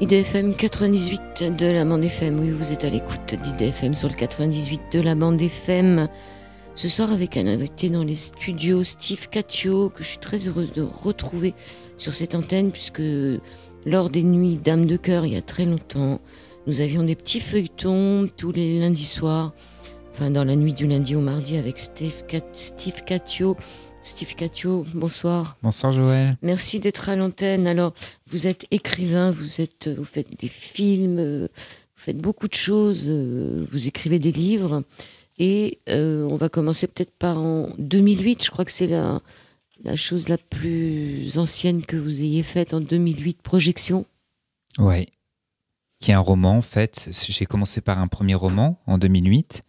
IDFM 98 de la bande FM. Oui, vous êtes à l'écoute d'IDFM sur le 98 de la bande FM. Ce soir, avec un invité dans les studios, Steve Catio, que je suis très heureuse de retrouver sur cette antenne, puisque lors des nuits d'âme de Cœur, il y a très longtemps, nous avions des petits feuilletons tous les lundis soirs, enfin dans la nuit du lundi au mardi avec Steve, Cat Steve Steve Catio, bonsoir. Bonsoir Joël. Merci d'être à l'antenne. Alors, vous êtes écrivain, vous, êtes, vous faites des films, vous faites beaucoup de choses, vous écrivez des livres. Et euh, on va commencer peut-être par en 2008, je crois que c'est la, la chose la plus ancienne que vous ayez faite en 2008, Projection. Oui, qui est un roman en fait. J'ai commencé par un premier roman en 2008.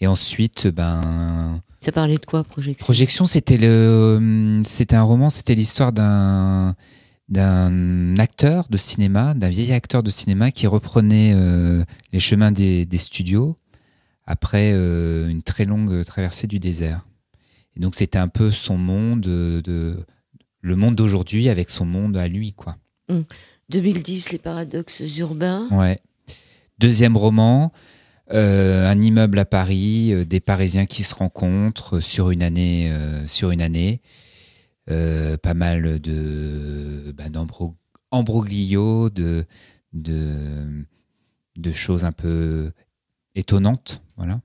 Et ensuite, ben, ça parlait de quoi, Projection Projection, c'était le, euh, c'était un roman, c'était l'histoire d'un d'un acteur de cinéma, d'un vieil acteur de cinéma qui reprenait euh, les chemins des, des studios après euh, une très longue traversée du désert. Et donc c'était un peu son monde, de, le monde d'aujourd'hui avec son monde à lui, quoi. 2010, hum. les paradoxes urbains. Ouais. Deuxième roman, euh, un immeuble à Paris, euh, des Parisiens qui se rencontrent euh, sur une année, sur une année, pas mal de bah, d'ambroglio, de, de, choses un peu étonnantes, voilà.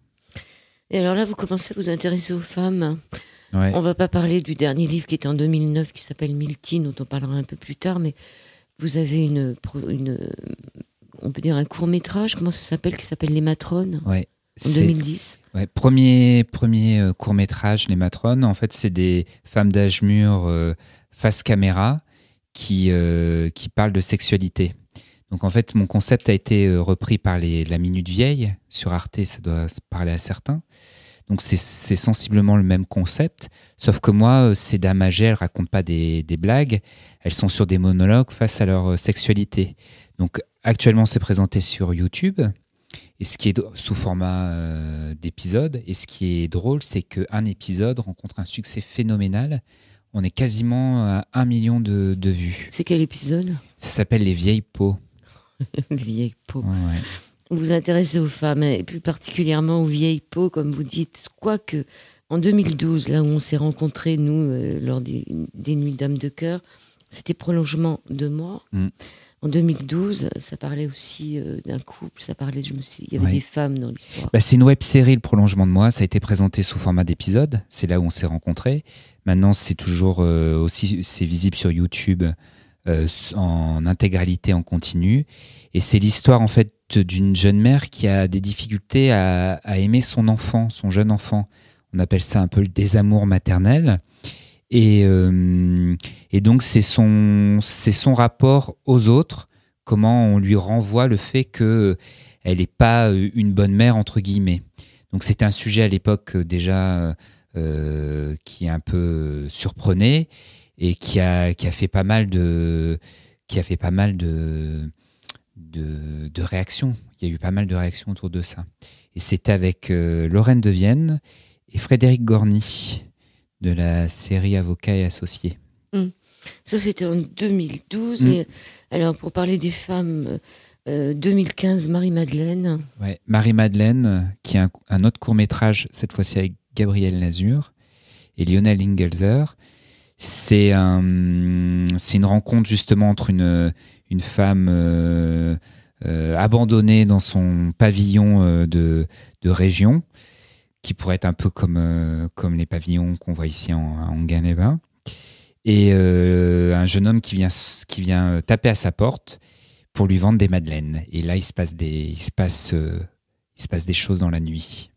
Et alors là, vous commencez à vous intéresser aux femmes. Ouais. On va pas parler du dernier livre qui est en 2009, qui s'appelle Miltine, dont on parlera un peu plus tard, mais vous avez une, une on peut dire un court métrage, comment ça s'appelle, qui s'appelle Les Matrones, ouais, en 2010. premier premier euh, court métrage, Les Matrones. En fait, c'est des femmes d'âge mûr euh, face caméra qui, euh, qui parlent de sexualité. Donc en fait, mon concept a été repris par les, la Minute Vieille sur Arte, ça doit parler à certains. Donc c'est sensiblement le même concept, sauf que moi, ces dames âgées, elles racontent pas des, des blagues, elles sont sur des monologues face à leur sexualité. Donc Actuellement, c'est présenté sur YouTube. Et ce qui est sous format euh, d'épisode. Et ce qui est drôle, c'est qu'un épisode rencontre un succès phénoménal. On est quasiment à un million de, vues. C'est quel épisode Ça s'appelle Les vieilles peaux. Les vieilles peaux. Vous vous intéressez aux femmes et plus particulièrement aux vieilles peaux, comme vous dites. Quoique, en 2012, là où on s'est rencontrés, nous, euh, lors des, Nuits d'âme de cœur, c'était prolongement de moi. En 2012, ça parlait aussi euh, d'un couple, ça parlait, je me suis... il y avait des femmes dans l'histoire. Bah, c'est une web série, le prolongement de moi. Ça a été présenté sous format d'épisode. C'est là où on s'est rencontrés. Maintenant, c'est toujours euh, aussi, c'est visible sur YouTube euh, en intégralité, en continu. Et c'est l'histoire en fait d'une jeune mère qui a des difficultés à, à, aimer son enfant, son jeune enfant. On appelle ça un peu le désamour maternel. Euh, et, donc, c'est son, son rapport aux autres, comment on lui renvoie le fait qu'elle n'est pas euh, une bonne mère, entre guillemets. Donc, c'est un sujet à l'époque euh, déjà qui est un peu surprenait et qui a, qui a fait pas mal de. Qui a fait pas mal de de, réactions. Il y a eu pas mal de réactions autour de ça. Et c'est avec Lorraine de Vienne et Frédéric Gorny de la série Avocats et Associés. Hum. Ça, c'était en 2012. Hum. alors, pour parler des femmes, 2015, euh, euh, Marie-Madeleine. Ouais, Marie-Madeleine, qui a un, autre court-métrage, cette fois-ci avec Gabriel Lazur et Lionel Ingelzer. C'est une rencontre justement entre une, femme euh, abandonnée dans son pavillon de, de région qui pourrait être un peu comme, euh, comme les pavillons qu'on voit ici en, en Ganeva. Et euh, un jeune homme qui vient, qui vient euh, taper à sa porte pour lui vendre des madeleines. Et là, il se passe des, il se passe, il se passe des choses dans la nuit.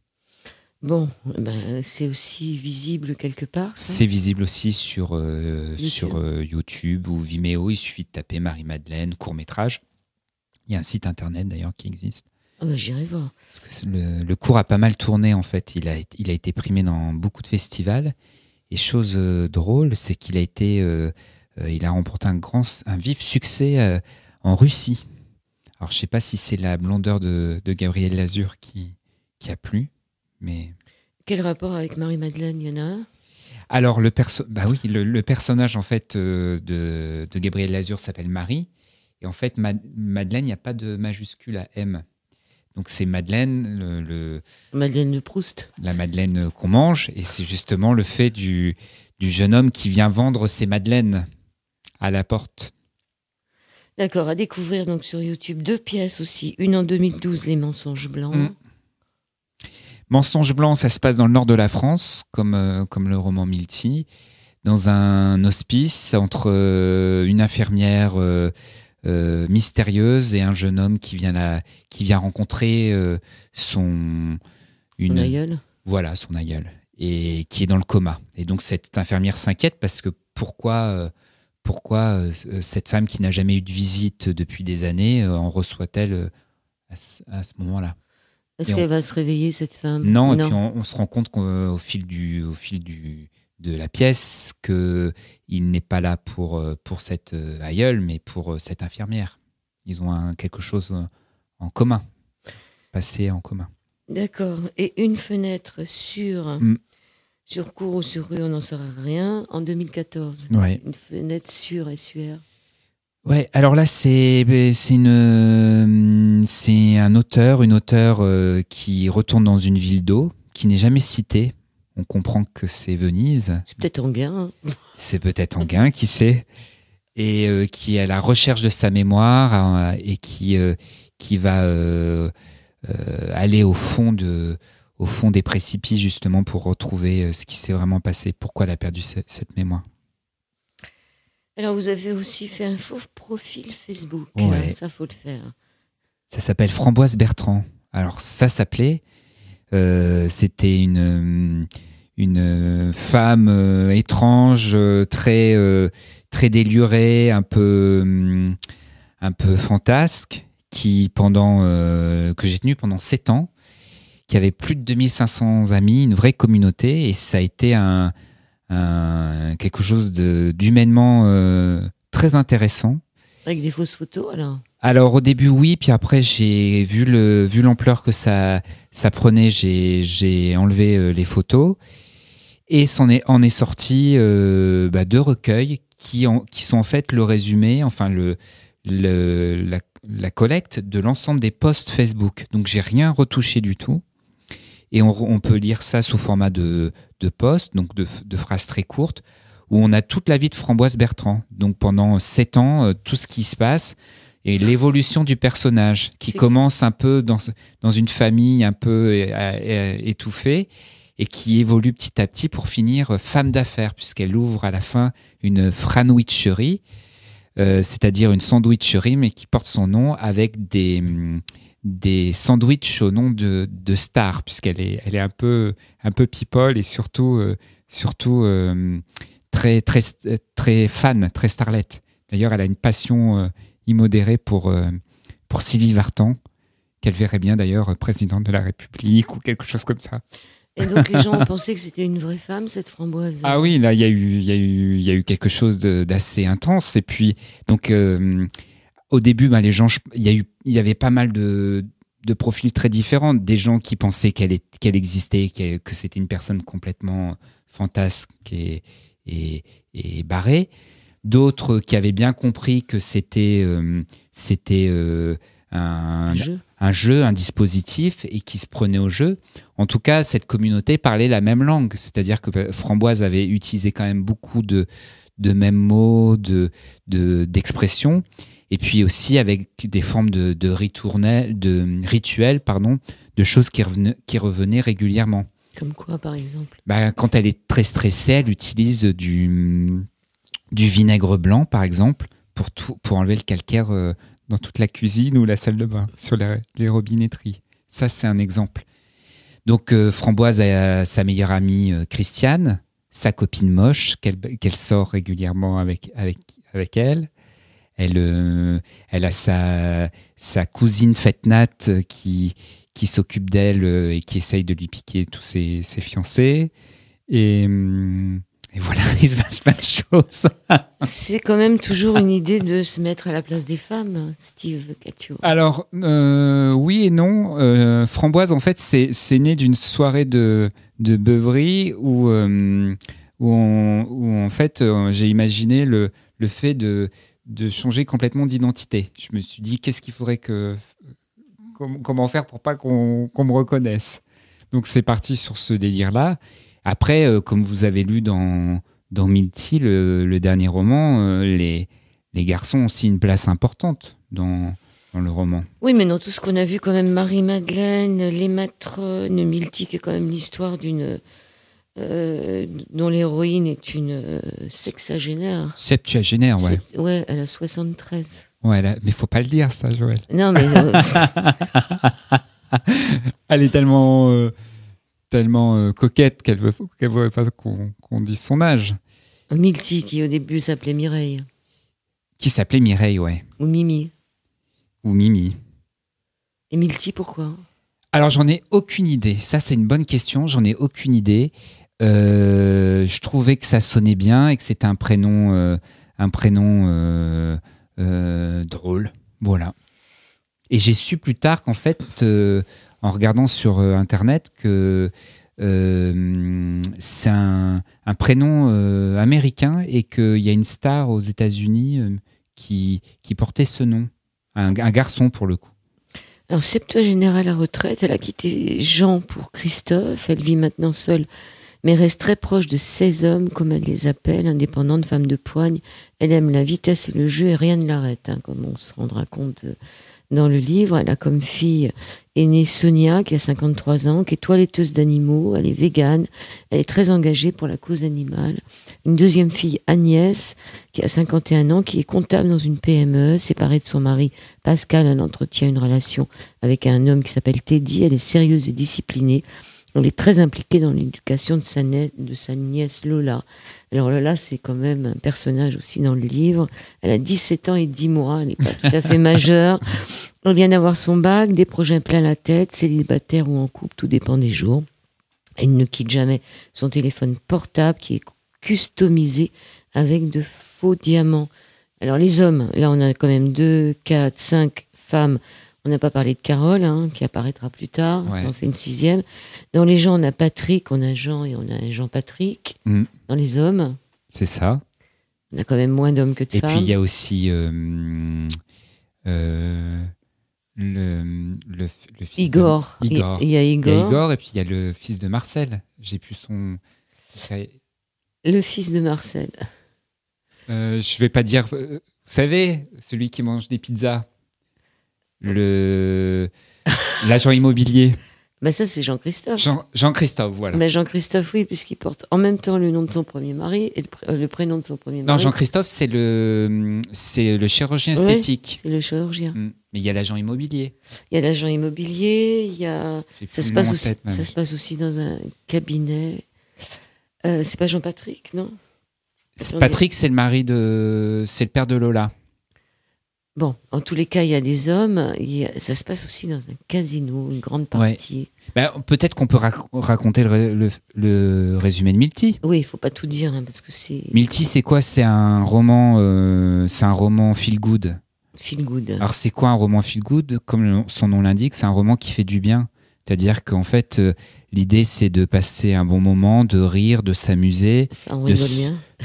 Bon, eh ben, c'est aussi visible quelque part. C'est visible aussi sur, sur YouTube ou Vimeo. Il suffit de taper Marie-Madeleine, court métrage. Il y a un site internet d'ailleurs qui existe. Ah bah, que le, cours a pas mal tourné en fait. Il a, il a été primé dans beaucoup de festivals. Et chose euh, drôle, c'est qu'il a été, euh, euh, il a remporté un grand, un vif succès en Russie. Alors je sais pas si c'est la blondeur de, Gabriel Lazur qui, qui a plu, mais. Quel rapport avec Marie-Madeleine, il y en a Alors le, perso bah oui, le, personnage en fait de, Gabriel Lazur s'appelle Marie. Et en fait, Madeleine, il n'y a pas de majuscule à M. Donc c'est Madeleine, le, Madeleine de Proust. La Madeleine qu'on mange, et c'est justement le fait du, du jeune homme qui vient vendre ses madeleines à la porte. D'accord, à découvrir donc sur YouTube deux pièces aussi, une en 2012, Les mensonges blancs. Mm. Mensonges blancs, ça se passe dans le nord de la France, comme, euh, comme le roman Milti. dans un hospice entre euh, une infirmière euh, euh, mystérieuse et un jeune homme qui vient, qui vient rencontrer euh, son, une, aïeul. Voilà, son aïeul. Et qui est dans le coma. Et donc cette infirmière s'inquiète parce que pourquoi, euh, pourquoi cette femme qui n'a jamais eu de visite depuis des années en reçoit-elle à, ce moment-là Est-ce qu'elle va se réveiller cette femme Non, et puis on, on, se rend compte qu'au fil du, au fil du, de la pièce que il n'est pas là pour, euh, pour cette euh, aïeule, mais pour euh, cette infirmière. Ils ont quelque chose en commun, passé en commun. D'accord. Et une fenêtre sur, mm. sur cours ou sur rue, on n'en saura rien, en 2014. Une fenêtre sur SUR. Ouais, alors là, c'est un auteur, une qui retourne dans une ville d'eau, qui n'est jamais citée, on comprend que c'est Venise. C'est peut-être Anguin. gain. Hein. C'est peut-être Anguin, qui sait Et euh, qui est à la recherche de sa mémoire euh, et qui, euh, qui va aller au fond, de, au fond des précipices justement pour retrouver ce qui s'est vraiment passé, pourquoi elle a perdu cette mémoire. Alors vous avez aussi fait un faux profil Facebook, hein, ça faut le faire. Ça s'appelle Framboise Bertrand. Alors ça s'appelait, euh, c'était une, euh, une euh, femme étrange, très, très délurée, un peu, un peu fantasque, qui, pendant, que j'ai tenue pendant sept ans, qui avait plus de 2500 amis, une vraie communauté, et ça a été un, quelque chose d'humainement très intéressant. Avec des fausses photos alors Alors au début oui, puis après j'ai vu l'ampleur vu que ça ça prenait, j'ai enlevé euh, les photos. Et en est, en est sorti euh, bah, deux recueils qui, qui, sont en fait le résumé, enfin le, la, collecte de l'ensemble des posts Facebook. Donc j'ai rien retouché du tout. Et on, peut lire ça sous format de, de post, donc de, de, phrases très courtes, où on a toute la vie de Framboise Bertrand. Donc pendant sept ans, euh, tout ce qui se passe, et l'évolution du personnage qui commence un peu dans, dans une famille un peu euh, euh, étouffée et qui évolue petit à petit pour finir euh, femme d'affaires puisqu'elle ouvre à la fin une franwicherie, c'est-à-dire une sandwicherie mais qui porte son nom avec des mm, des sandwichs au nom de, de stars puisqu'elle est elle est un peu un peu people et surtout surtout très très très fan très starlette. D'ailleurs, elle a une passion immodérée pour, euh, pour Sylvie Vartan, qu'elle verrait bien d'ailleurs euh, présidente de la République ou quelque chose comme ça. Et donc les gens pensaient que c'était une vraie femme, cette framboise. Ah oui, là, il y, a eu, y, quelque chose d'assez intense. Et puis, donc, euh, au début, ben, les gens, il y, y avait pas mal de, profils très différents. Des gens qui pensaient qu'elle existait, que c'était une personne complètement fantasque et, et, et barrée d'autres qui avaient bien compris que c'était euh, c'était euh, un, jeu. un, dispositif et qui se prenaient au jeu. En tout cas, cette communauté parlait la même langue, c'est-à-dire que bah, Framboise avait utilisé quand même beaucoup de, de mêmes mots, de d'expressions. et puis aussi avec des formes de, de, ritournel, de rituels, pardon, de choses qui revenaient, qui revenaient régulièrement. Comme quoi, par exemple bah, Quand elle est très stressée, elle utilise du, du vinaigre blanc, par exemple, pour, pour enlever le calcaire euh, dans toute la cuisine ou la salle de bain, sur les robinetteries. Ça, c'est un exemple. Donc, euh, Framboise a sa meilleure amie euh, Christiane, sa copine moche, qu'elle sort régulièrement avec, avec, avec elle. Elle, elle a sa, sa cousine Fetnat qui, qui s'occupe d'elle et qui essaye de lui piquer tous ses, fiancés. Et. Hum, et voilà, il se passe plein de choses. C'est quand même toujours une idée de se mettre à la place des femmes, Steve Catio. Alors, euh, oui et non. Euh, Framboise, en fait, c'est né d'une soirée de, de beuverie où, euh, en fait, j'ai imaginé le, fait de, de changer complètement d'identité. Je me suis dit, qu'est-ce qu'il faudrait que. comment faire pour pas qu'on me reconnaisse Donc, c'est parti sur ce délire-là. Après, euh, comme vous avez lu dans, dans Milty, le, dernier roman, euh, les, les garçons ont aussi une place importante dans, dans le roman. Oui, mais dans tout ce qu'on a vu, quand même, Marie-Madeleine, Les Matrones, Milti, qui est quand même l'histoire d'une. Euh, dont l'héroïne est une sexagénaire. Septuagénaire, ouais. ouais, elle a 73. Ouais, il mais faut pas le dire, ça, Joël. Non, mais. elle est tellement tellement euh, coquette qu'elle ne voudrait pas qu'on dise son âge. Multi qui au début s'appelait Mireille. Qui s'appelait Mireille, ouais. Ou Mimi. Ou Mimi. Et multi pourquoi Alors, j'en ai aucune idée. Ça, c'est une bonne question. J'en ai aucune idée. Euh, je trouvais que ça sonnait bien et que c'était un prénom, euh, un prénom drôle. Voilà. Et j'ai su plus tard qu'en fait, en regardant sur euh, Internet que euh, c'est un, prénom euh, américain et qu'il y a une star aux États-Unis qui, portait ce nom, un, garçon pour le coup. Alors, générale à retraite, elle a quitté Jean pour Christophe, elle vit maintenant seule, mais reste très proche de ses hommes, comme elle les appelle, indépendante, femme de poigne. Elle aime la vitesse et le jeu et rien ne l'arrête, hein, comme on se rendra compte dans le livre. Elle a comme fille aînée Sonia, qui a 53 ans, qui est toiletteuse d'animaux, elle est végane, elle est très engagée pour la cause animale. Une deuxième fille, Agnès, qui a 51 ans, qui est comptable dans une PME, séparée de son mari Pascal. Elle entretient une relation avec un homme qui s'appelle Teddy. Elle est sérieuse et disciplinée. Elle est très impliquée dans l'éducation de sa, nièce, Lola. Alors Lola, c'est quand même un personnage aussi dans le livre. Elle a 17 ans et 10 mois, elle n'est pas tout à fait majeure. Elle vient d'avoir son bac, des projets plein la tête, célibataire ou en couple, tout dépend des jours. Elle ne quitte jamais son téléphone portable qui est customisé avec de faux diamants. Alors les hommes, là on a quand même 2, 4, 5 femmes on n'a pas parlé de Carole, hein, qui apparaîtra plus tard. On On fait une sixième. Dans les gens, on a Patrick, on a Jean et on a Jean-Patrick. Mm. Dans les hommes. C'est ça. On a quand même moins d'hommes que de et Et puis il y a aussi euh, euh, le, fils Igor. Igor. Il y, a Igor. et puis il y a le fils de Marcel. J'ai pu son. Le fils de Marcel. Euh, je ne vais pas dire. Vous savez, celui qui mange des pizzas le l'agent immobilier. Bah ça, c'est Jean-Christophe. Jean-Christophe, voilà. Mais bah, Jean-Christophe, oui, puisqu'il porte en même temps le nom de son premier mari et le, euh, prénom de son premier mari. Non, Jean-Christophe, c'est le, c'est le chirurgien esthétique. C'est le chirurgien. Mm. Mais il y a l'agent immobilier. Il y a l'agent immobilier, il y a... Ça se, passe aussi, ça se passe aussi dans un cabinet. Euh, c'est pas Jean-Patrick, non Patrick, c'est le mari de... C'est le père de Lola. Bon, en tous les cas, il y a des hommes. ça se passe aussi dans un casino, une grande partie. Ben, peut-être qu'on peut, raconter le, résumé de Milti. Oui, il faut pas tout dire hein, parce que c'est. c'est quoi C'est un roman, euh, c'est un roman feel good. Feel good. Alors c'est quoi un roman feel good Comme son nom l'indique, c'est un roman qui fait du bien. C'est-à-dire qu'en fait, euh, l'idée c'est de passer un bon moment, de rire, de s'amuser, de,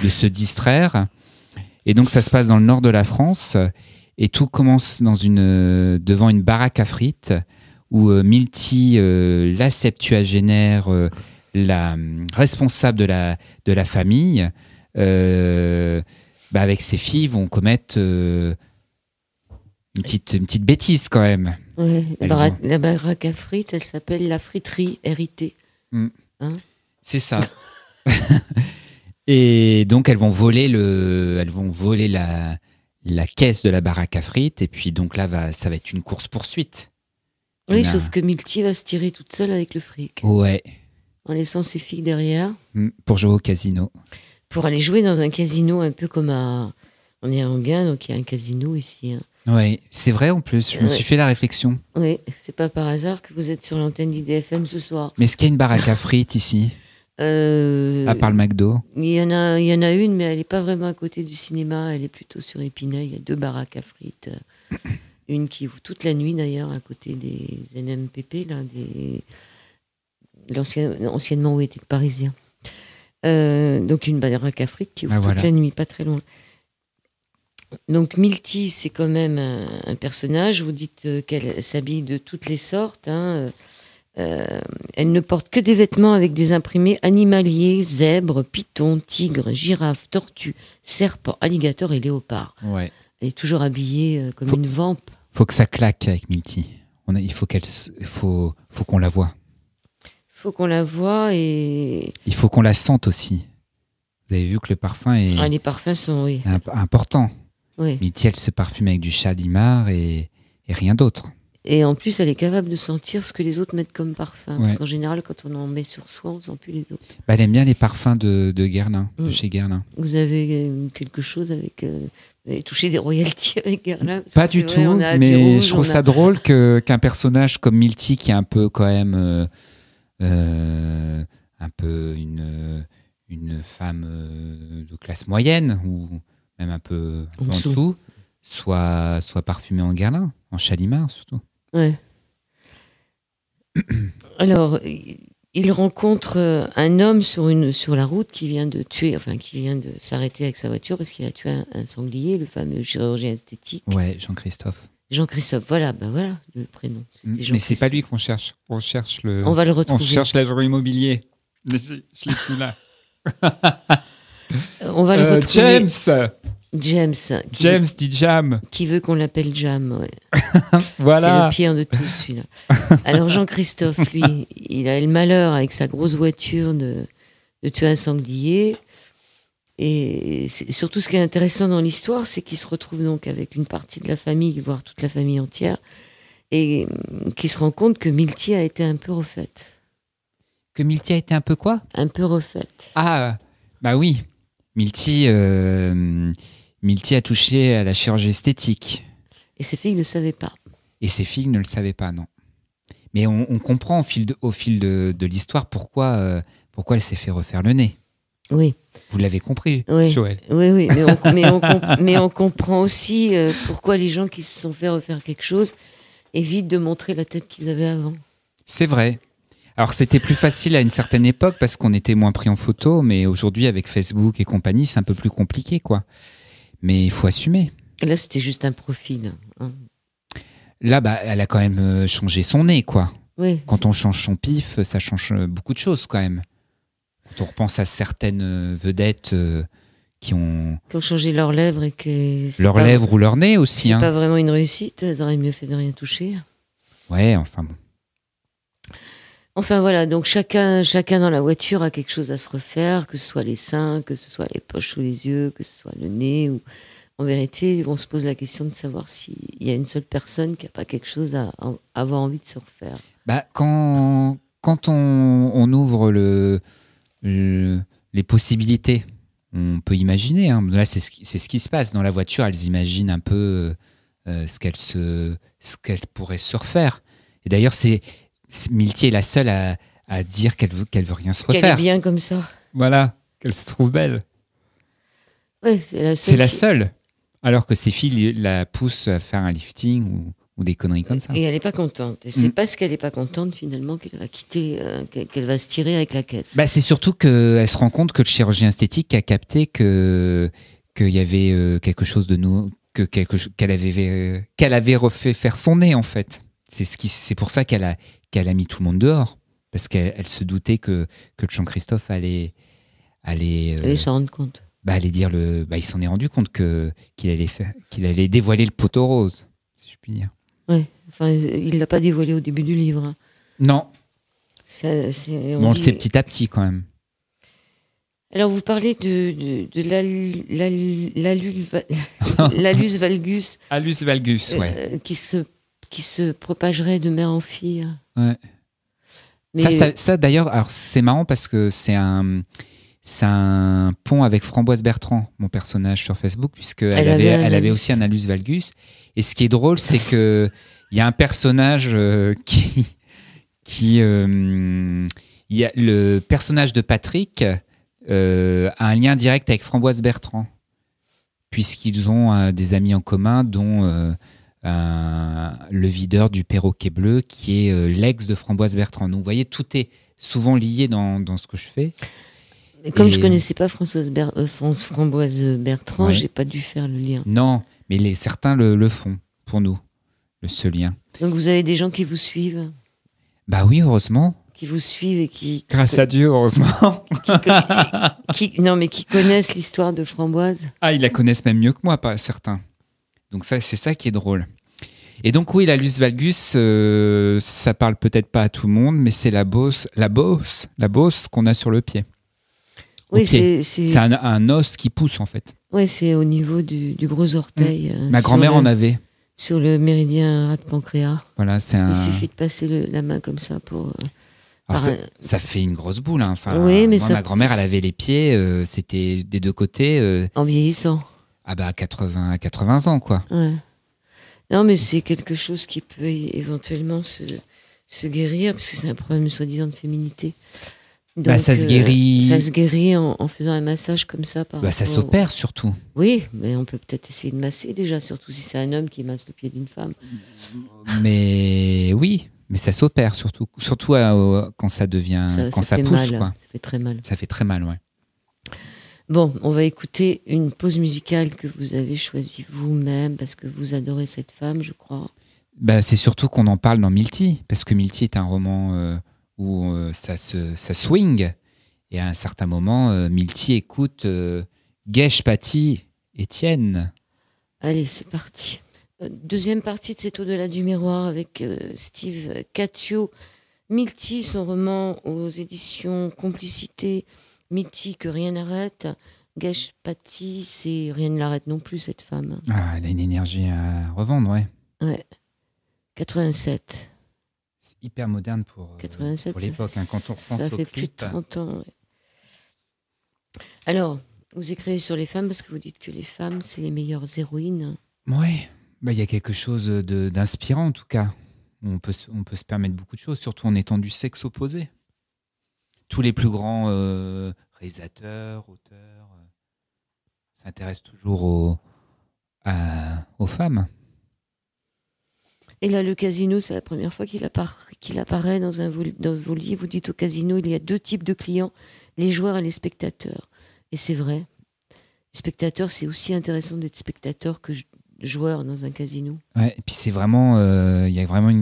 de se distraire. Et donc ça se passe dans le nord de la France. Et tout commence dans une, euh, devant une baraque à frites où euh, Milti, euh, la septuagénaire, la mm, responsable de la, de la famille, bah, avec ses filles, vont commettre une petite, une petite bêtise quand même. la, baraque, à frites, elle s'appelle la friterie héritée. Mm. Hein c'est ça. et donc elles vont voler le, elles vont voler la, la caisse de la baraque à frites. Et puis donc là, va, ça va être une course-poursuite. Oui, sauf que Multi va se tirer toute seule avec le fric. Ouais. En laissant ses filles derrière. Mm, pour jouer au casino. Pour aller jouer dans un casino un peu comme à. On est à Anguin, donc il y a un casino ici. Hein. Oui, c'est vrai en plus, je me suis fait la réflexion. Oui, c'est pas par hasard que vous êtes sur l'antenne d'IDFM ce soir. Mais est-ce qu'il y a une baraque à frites ici euh, à part le McDo Il y, en a, y en a une, mais elle n'est pas vraiment à côté du cinéma. Elle est plutôt sur Épinay. Il y a deux baraques à frites. Euh, une qui ouvre toute la nuit, d'ailleurs, à côté des NMPP, là, des... L'ancien, anciennement où était le Parisien. Euh, donc une baraque à frites qui ouvre ah, toute la nuit, pas très loin. Donc Milti c'est quand même un, personnage. Vous dites euh, qu'elle s'habille de toutes les sortes. Hein, euh, elle ne porte que des vêtements avec des imprimés animaliers, zèbres, pitons, tigres, girafes, tortues, serpents, alligators et léopards. Ouais. Elle est toujours habillée euh, comme une vampe. Faut que ça claque avec Milty. On il faut qu'elle, faut, faut qu'on la voie. Faut qu'on la voie et. Il faut qu'on la sente aussi. Vous avez vu que le parfum est. Ah, les parfums sont oui. Importants. important. Oui. Milty, elle se parfume avec du chalimard et rien d'autre. Et en plus, elle est capable de sentir ce que les autres mettent comme parfum. Parce qu'en général, quand on en met sur soi, on sent plus les autres. Bah, elle aime bien les parfums de, de Guerlain, de mm. chez Guerlain. Vous avez euh, quelque chose avec. Euh, avez touché des royalties avec Guerlain Pas du tout, mais je trouve ça drôle qu'un personnage comme Milti, qui est un peu quand même. Euh, un peu une, une femme de classe moyenne, ou même un peu en, dessous, soit, soit parfumée en Guerlain, en Chalimard surtout. Ouais. Alors, il rencontre euh, un homme sur, une, sur la route qui vient de tuer, enfin, qui vient de s'arrêter avec sa voiture parce qu'il a tué un, sanglier, le fameux chirurgien esthétique. Ouais, Jean-Christophe. Jean-Christophe, voilà, ben voilà le prénom. Mm. Mais c'est pas lui qu'on cherche. On cherche le. On va le retrouver. On cherche l'agent immobilier. Je, je l'ai plus là. On va le euh, retrouver. James James. James dit Jam. Qui veut qu'on l'appelle Jam, ouais. voilà. C'est le pire de tous, celui-là. Alors Jean-Christophe, lui, il a eu le malheur avec sa grosse voiture de, de tuer un sanglier. Et surtout, ce qui est intéressant dans l'histoire, c'est qu'il se retrouve donc avec une partie de la famille, voire toute la famille entière, et qui se rend compte que Milty a été un peu refaite. Que Milty a été un peu quoi Un peu refaite. Ah, bah oui. Milty, euh, Milti a touché à la chirurgie esthétique. Et ses filles ne le savaient pas. Et ses filles ne le savaient pas, non. Mais on, comprend au fil de, au fil de, l'histoire pourquoi, euh, pourquoi elle s'est fait refaire le nez. Oui. Vous l'avez compris, Joël. Oui, oui, mais on, comprend aussi euh, pourquoi les gens qui se sont fait refaire quelque chose évitent de montrer la tête qu'ils avaient avant. C'est vrai. Alors c'était plus facile à une certaine époque parce qu'on était moins pris en photo, mais aujourd'hui avec Facebook et compagnie, c'est un peu plus compliqué, quoi. Mais il faut assumer. Là, c'était juste un profil. Hein. Là, bah, elle a quand même euh, changé son nez, quoi. quand on change son pif, ça change euh, beaucoup de choses, quand même. Quand on repense à certaines euh, vedettes qui ont... Qui ont changé leurs lèvres et que... Leurs lèvres ou leur nez aussi. C'est hein. pas vraiment une réussite. Elles auraient mieux fait de rien toucher. Ouais, enfin bon. Enfin voilà, donc chacun, chacun dans la voiture a quelque chose à se refaire, que ce soit les seins, que ce soit les poches ou les yeux, que ce soit le nez. En vérité, on se pose la question de savoir s'il y a une seule personne qui n'a pas quelque chose à, avoir envie de se refaire. Bah, quand, quand on, ouvre les possibilités, on peut imaginer. Hein. là, c'est ce, qui se passe dans la voiture. Elles imaginent un peu euh, ce qu'elles pourraient se refaire. Et d'ailleurs, c'est Miltier est la seule à, dire qu'elle veut, qu'elle veut rien se refaire. Qu'elle est bien comme ça. Voilà, qu'elle se trouve belle. Ouais, c'est la, seule, C'est la seule. Alors que ses filles la poussent à faire un lifting ou, des conneries comme ça. Et elle n'est pas contente. Et c'est pas mm. parce qu'elle n'est pas contente finalement qu'elle va quitter, euh, qu'elle va se tirer avec la caisse. Bah, c'est surtout qu'elle se rend compte que le chirurgien esthétique a capté que qu'il y avait euh, quelque chose de nous que quelque qu'elle avait euh, qu'elle avait refait faire son nez en fait. C'est ce pour ça qu'elle a, qu'elle a mis tout le monde dehors, parce qu'elle se doutait que, que Jean-Christophe allait. allait euh, s'en rendre compte. Bah, dire le, bah, il s'en est rendu compte qu'il allait, faire, qu'il allait dévoiler le poteau rose, si je puis dire. Oui, enfin, il ne l'a pas dévoilé au début du livre. Hein. Non. on, le sait petit à petit quand même. Alors, vous parlez de, de, l'alus la, la, valgus. Alus valgus, euh, qui se qui se propagerait de mère en fille. Ouais. Ça, d'ailleurs, alors c'est marrant parce que c'est un, un pont avec Framboise Bertrand, mon personnage sur Facebook, puisque elle, avait, elle avait aussi un Alus Valgus. Et ce qui est drôle, c'est que il y a un personnage euh, qui, qui, euh, il y a le personnage de Patrick euh, a un lien direct avec Framboise Bertrand, puisqu'ils ont des amis en commun, dont euh, le videur du perroquet bleu, qui est euh, l'ex de Framboise Bertrand. Donc vous voyez, tout est souvent lié dans, ce que je fais. comme je je connaissais pas Françoise euh, Framboise Bertrand, j'ai pas dû faire le lien. Non, mais les, certains le, font pour nous, le, ce lien. Donc vous avez des gens qui vous suivent Bah oui, heureusement. Qui vous suivent et qui. Grâce à Dieu, heureusement. non, mais qui connaissent l'histoire de Framboise. Ah, ils la connaissent même mieux que moi, pas certains. Donc ça, c'est ça qui est drôle. Et donc oui, la Luz Valgus, euh, ça parle peut-être pas à tout le monde, mais c'est la bosse, la bosse, la bosse qu'on a sur le pied. Oui, c'est c'est un, os qui pousse en fait. Oui, c'est au niveau du, gros orteil. Mm. Euh, ma grand-mère en avait. Sur le méridien rate de pancréas. Voilà, c'est un... Il suffit de passer la main comme ça pour. Euh, ah, ça, fait une grosse boule. Hein. Enfin, oui, mais ma grand-mère, elle avait les pieds, c'était des deux côtés. en vieillissant. Ah bah 80, 80 ans, quoi. Ouais. Non, mais c'est quelque chose qui peut éventuellement se, guérir, parce que c'est un problème soi-disant de féminité. Bah, ça se euh, guérit. ça se guérit en, faisant un massage comme ça. Bah, ça s'opère surtout. Oui, mais on peut peut-être essayer de masser déjà, surtout si c'est un homme qui masse le pied d'une femme. Mais oui, mais ça s'opère surtout, surtout euh, quand ça devient, quand ça, pousse. quoi. Ça fait très mal. Ça fait très mal, ouais. Bon, on va écouter une pause musicale que vous avez choisie vous-même parce que vous adorez cette femme, je crois. Bah, c'est surtout qu'on en parle dans Milti parce que Milti est un roman euh, où euh, ça, swing. Et à un certain moment, euh, Milti écoute Gesh Patti, Étienne. Allez, c'est parti. Deuxième partie de cet au-delà du miroir avec Steve Catio. Milti, son roman aux éditions Complicité, mythique, rien n'arrête. Gage Patti, c'est rien ne l'arrête non plus, cette femme. Ah, elle a une énergie à revendre, ouais. Ouais. 87. C'est hyper moderne pour, euh, pour l'époque. Hein, quand on ça fait plus de 30 ans. Alors, vous écrivez sur les femmes parce que vous dites que les femmes, c'est les meilleures héroïnes. Ouais, bah, il y a quelque chose d'inspirant en tout cas. On peut, on peut se permettre beaucoup de choses, surtout en étant du sexe opposé tous les plus grands euh, réalisateurs, auteurs euh, s'intéressent toujours aux, femmes. Et là, le casino, c'est la première fois qu'il apparaît dans, un dans vos livres. Vous dites au casino, il y a deux types de clients, les joueurs et les spectateurs. Et c'est vrai. Les spectateurs, c'est aussi intéressant d'être spectateur que joueur dans un casino. Ouais, et puis c'est vraiment, euh, il y a vraiment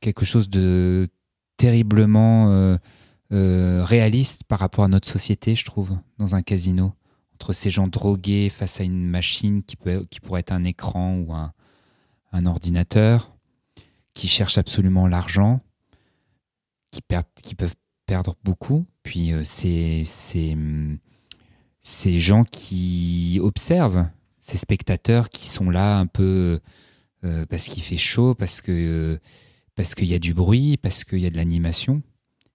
quelque chose de terriblement euh, réaliste par rapport à notre société, je trouve, dans un casino. Entre ces gens drogués face à une machine qui, peut, qui pourrait être un écran ou un, ordinateur, qui cherchent absolument l'argent, qui, qui peuvent perdre beaucoup. Puis euh, c'est ces gens qui observent, ces spectateurs qui sont là un peu euh, parce qu'il fait chaud, parce que parce qu'il y a du bruit, parce qu'il y a de l'animation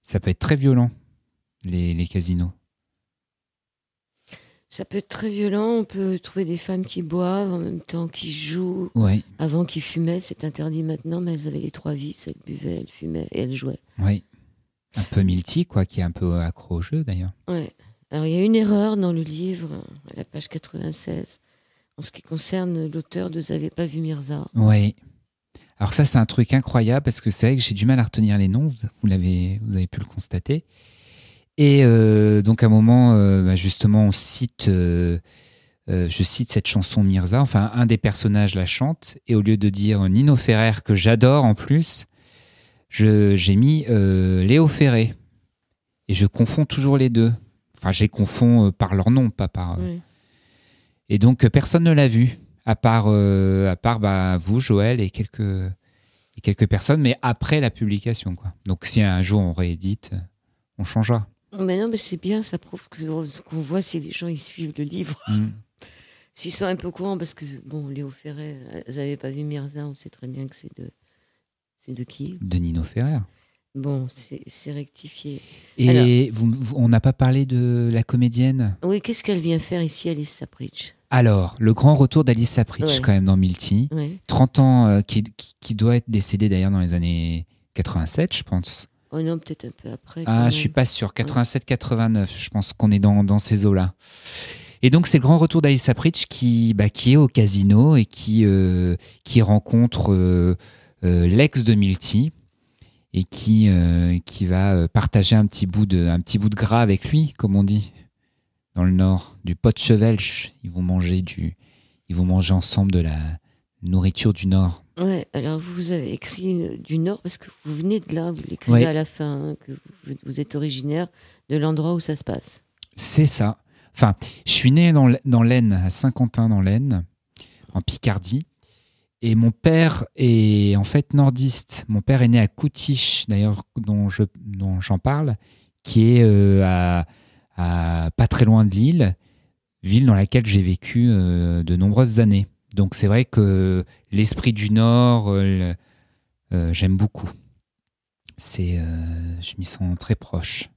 ça peut être très violent, les, casinos. Ça peut être très violent. On peut trouver des femmes qui boivent en même temps, qui jouent. Ouais. Avant, qui fumaient, c'est interdit maintenant, mais elles avaient les trois vies. Elles buvaient, elles fumaient et elles jouaient. Oui. Un peu multi, quoi, qui est un peu accro au jeu d'ailleurs. Oui. Alors, il y a une erreur dans le livre, à la page 96, en ce qui concerne l'auteur de Vous n'avez pas vu Mirza. Oui. Alors ça, c'est un truc incroyable parce que c'est vrai que j'ai du mal à retenir les noms, vous, l'avez, vous avez pu le constater. Et euh, donc à un moment, euh, bah, justement, on cite, euh, je cite cette chanson Mirza, enfin un des personnages la chante, et au lieu de dire Nino Ferrer, que j'adore en plus, je, j'ai mis Léo Ferré. Et je confonds toujours les deux. Enfin, je les confonds par leur nom, pas par... Et donc personne ne l'a vu à part, euh, à part bah, vous, Joël, et quelques, quelques personnes, mais après la publication. Quoi. Donc si un jour on réédite, on changera. Oh, mais non, mais c'est bien, ça prouve qu'on voit, si les gens, ils suivent le livre. Mm. S'ils sont un peu courants, parce que, bon, Léo Ferrer, euh, vous n'avez pas vu Mirza, on sait très bien que c'est de, c'est de qui De Nino Ferrer. Bon, c'est rectifié. Et on n'a pas parlé de la comédienne Oui, qu'est-ce qu'elle vient faire ici, Alice Sapritch Alors, le grand retour d'Alice Sapritch, quand même, dans Milty. 30 ans, euh, qui, doit être décédée d'ailleurs dans les années 87, je pense. Oh non, peut-être un peu après. Ah, je suis pas sûr. 87-89, je pense qu'on est dans, ces eaux-là. Et donc, c'est le grand retour d'Alice Sapritch qui, bah, est au casino et qui, euh, qui rencontre euh, l'ex de Milty et qui, euh, qui va euh, partager un petit, bout de, petit bout de gras avec lui, comme on dit, dans le nord, du pot de chevelche. Ils vont manger, du, ils vont manger ensemble de la nourriture du nord. Ouais, alors vous avez écrit euh, du nord parce que vous venez de là, vous l'écrivez à la fin, que vous êtes originaire de l'endroit où ça se passe. C'est ça. Enfin, je suis né dans l'Aisne, à Saint-Quentin dans l'Aisne, en Picardie. Et mon père est en fait nordiste. Mon père est né à Coutiche, d'ailleurs, dont j'en je, parle, qui est euh, à, pas très loin de Lille, ville dans laquelle j'ai vécu euh, de nombreuses années. Donc c'est vrai que l'esprit du Nord, euh, j'aime beaucoup. C'est, je m'y sens très proche.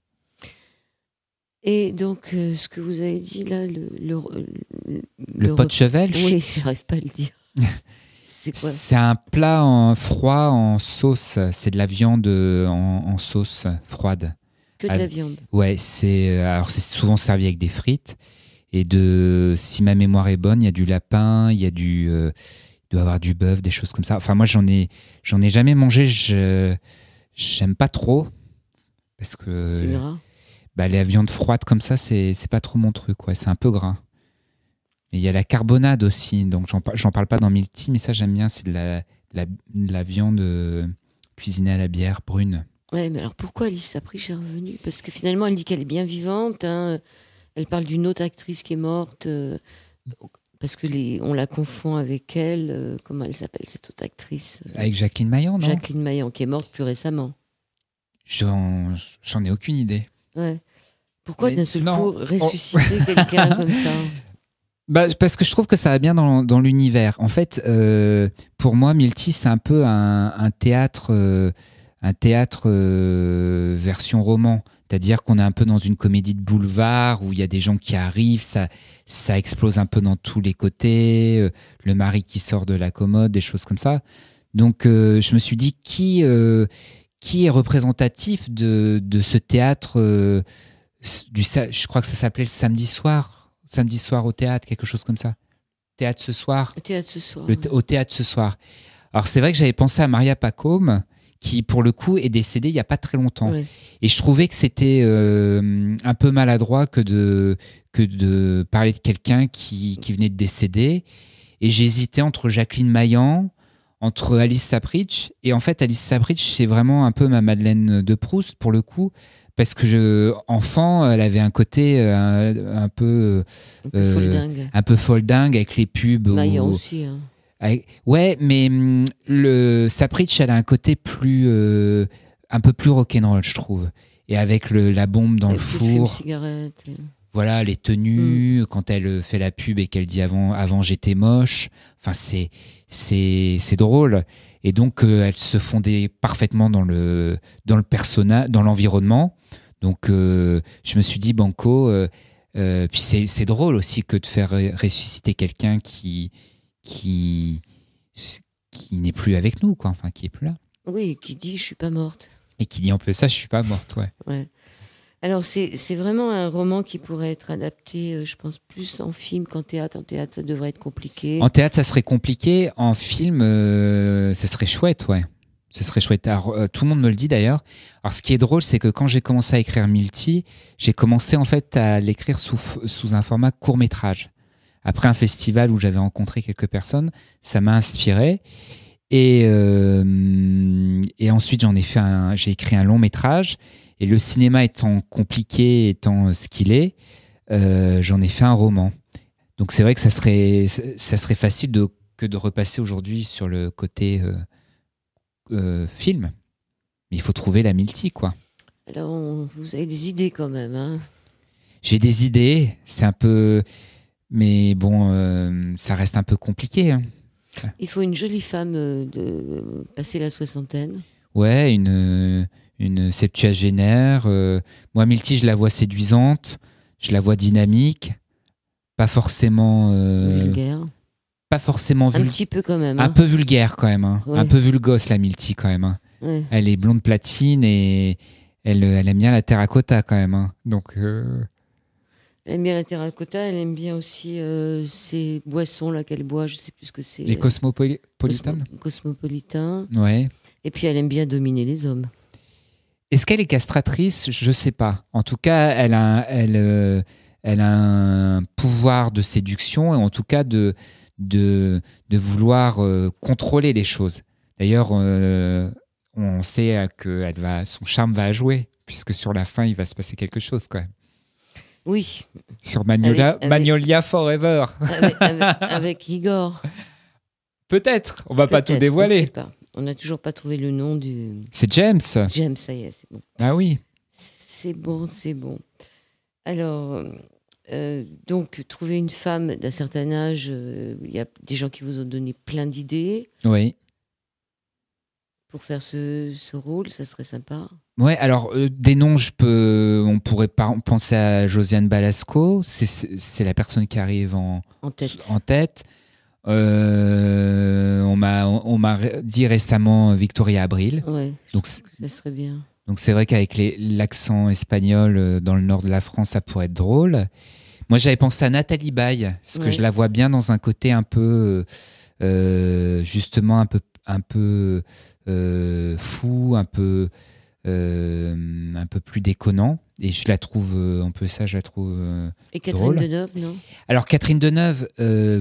Et donc, ce que vous avez dit là, le... Le, pot de chevel Oui, n'arrive pas à le dire. C'est un plat en froid en sauce. C'est de la viande euh, en, sauce froide. Que de la viande. Ouais, c'est euh, alors c'est souvent servi avec des frites et de si ma mémoire est bonne, il y a du lapin, il y a du euh, doit avoir du bœuf, des choses comme ça. Enfin moi j'en ai j'en ai jamais mangé, je j'aime pas trop parce que bah, la viande froide comme ça c'est pas trop mon truc ouais, c'est un peu gras. Mais il y a la carbonade aussi, donc j'en parle pas dans Milti, mais ça j'aime bien, c'est de la, la, viande euh, cuisinée à la bière brune. Ouais, mais alors pourquoi Alice pris est revenue Parce que finalement, elle dit qu'elle est bien vivante. Hein. Elle parle d'une autre actrice qui est morte. Euh, parce que les, on la confond avec elle. Euh, comment elle s'appelle cette autre actrice Avec Jacqueline Maillan, non Jacqueline Maillan, qui est morte plus récemment. J'en ai aucune idée. Ouais. Pourquoi d'un seul coup ressusciter quelqu'un comme ça bah, Parce que je trouve que ça va bien dans, l'univers. En fait, euh, pour moi, Milty, c'est un peu un, théâtre, un théâtre euh, euh, version roman. C'est-à-dire qu'on est un peu dans une comédie de boulevard où il y a des gens qui arrivent, ça, ça explose un peu dans tous les côtés, le mari qui sort de la commode, des choses comme ça. Donc je me suis dit, qui, qui est représentatif de, de ce théâtre du, Je crois que ça s'appelait le samedi soir samedi soir au théâtre, quelque chose comme ça. Théâtre ce soir. Au théâtre ce soir. Au théâtre ce soir. Alors c'est vrai que j'avais pensé à Maria Pacôme, qui pour le coup est décédée il n'y a pas très longtemps. Et je trouvais que c'était euh, un peu maladroit que de, que de parler de quelqu'un qui, qui, venait de décéder. Et j'hésitais entre Jacqueline Maillan, entre Alice Sapritch. Et en fait, Alice Sapritch, c'est vraiment un peu ma Madeleine de Proust pour le coup parce que je, enfant, elle avait un côté euh, un, peu un peu, euh, foldingue. un peu avec les pubs. Maya bah, hein. ouais, mais hum, le Sapritch, elle a un côté plus euh, un peu plus rock'n'roll, je trouve. Et avec le, la bombe dans le four. voilà, les tenues, mm. quand elle fait la pub et qu'elle dit avant, avant j'étais moche. Enfin, c'est, c'est, c'est drôle. Et donc, elle se fondait parfaitement dans le, dans le personnage dans l'environnement. Donc euh, je me suis dit, Banco, euh, euh, puis c'est drôle aussi que de faire ressusciter quelqu'un qui, qui, qui n'est plus avec nous, quoi, enfin qui est plus là. Oui, qui dit je suis pas morte. Et qui dit en plus ça, je suis pas morte, ouais. ouais. Alors c'est vraiment un roman qui pourrait être adapté, je pense, plus en film qu'en théâtre. En théâtre, ça devrait être compliqué. En théâtre, ça serait compliqué. En film, ça serait chouette, ouais ce serait chouette. Euh, tout le monde me le dit d'ailleurs. Alors, ce qui est drôle, c'est que quand j'ai commencé à écrire multi j'ai commencé en fait à l'écrire sous, sous un format court métrage. Après un festival où j'avais rencontré quelques personnes, ça m'a inspiré. Et, euh, et ensuite, j'en ai fait un, j'ai écrit un long métrage. Et le cinéma étant compliqué, étant euh, ce qu'il est, j'en ai fait un roman. Donc, c'est vrai que ça serait, ça serait facile que de repasser aujourd'hui sur le côté euh, film. Mais il faut trouver la multi, quoi. Alors, vous avez des idées quand même. Hein. J'ai des idées, c'est un peu. Mais bon, euh, ça reste un peu compliqué. Hein. Il faut une jolie femme euh, de passer la soixantaine. Ouais, une, une septuagénaire. moi, multi, je la vois séduisante, je la vois dynamique, pas forcément. vulgaire pas forcément vulgaire. Un petit peu quand même. Un hein. peu vulgaire quand même. Hein. Un peu vulgosse, la multi quand même. Hein. Elle est blonde platine et elle, elle aime bien la terracotta quand même. Donc. Euh, elle aime bien la terracotta, elle aime bien aussi euh, ces boissons là qu'elle boit, je sais plus ce que c'est. Les cosmopolitains Cosmopolitains. Ouais. Et puis elle aime bien dominer les hommes. Est-ce qu'elle est castratrice Je sais pas. En tout cas, elle a, elle, euh, elle a un pouvoir de séduction et en tout cas de, de, de vouloir euh, contrôler les choses. D'ailleurs, euh, on sait que elle va, son charme va jouer, puisque sur la fin, il va se passer quelque chose quand Oui. Sur Magnolia, Magnolia Forever. Avec, Igor. Peut-être, on va pas tout dévoiler. On On n'a toujours pas trouvé le nom du. C'est James. James, ça y est, c'est bon. Ah oui. C'est bon, c'est bon. Alors, euh, donc, trouver une femme d'un certain âge, euh, il y a des gens qui vous ont donné plein d'idées. Oui. Pour faire ce, rôle, ça serait sympa. Ouais, alors euh, des noms, je peux, on pourrait penser à Josiane Balasco, c'est la personne qui arrive en, tête. En tête. on m'a dit récemment Victoria Abril. Oui, donc ça serait bien. Donc c'est vrai qu'avec l'accent espagnol dans le nord de la France, ça pourrait être drôle. Moi, j'avais pensé à Nathalie Baye, parce que je la vois bien dans un côté un peu, euh, euh, justement, un peu, un peu euh, fou, un peu, un peu plus déconnant. Et je la trouve, un peu ça, je la trouve. Et Catherine Deneuve, non Alors, Catherine Deneuve,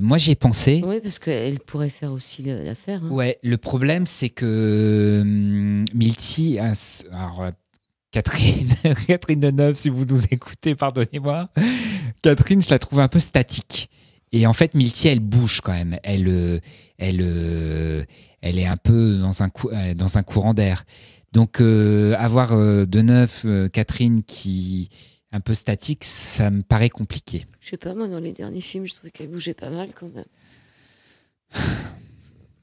moi, j'ai pensé. Oui, parce qu'elle pourrait faire aussi l'affaire. Hein. Ouais, le problème, c'est que Milti a. Catherine, Catherine Deneuve, si vous nous écoutez, pardonnez-moi. Catherine, je la trouve un peu statique. Et en fait, Milty, elle bouge quand même. Elle, euh, elle, euh, elle est un peu dans un, euh, dans un courant d'air. Donc, avoir de neuf Catherine qui est un peu statique, ça me paraît compliqué. Je sais pas, moi, dans les derniers films, je trouvais qu'elle bougeait pas mal quand même.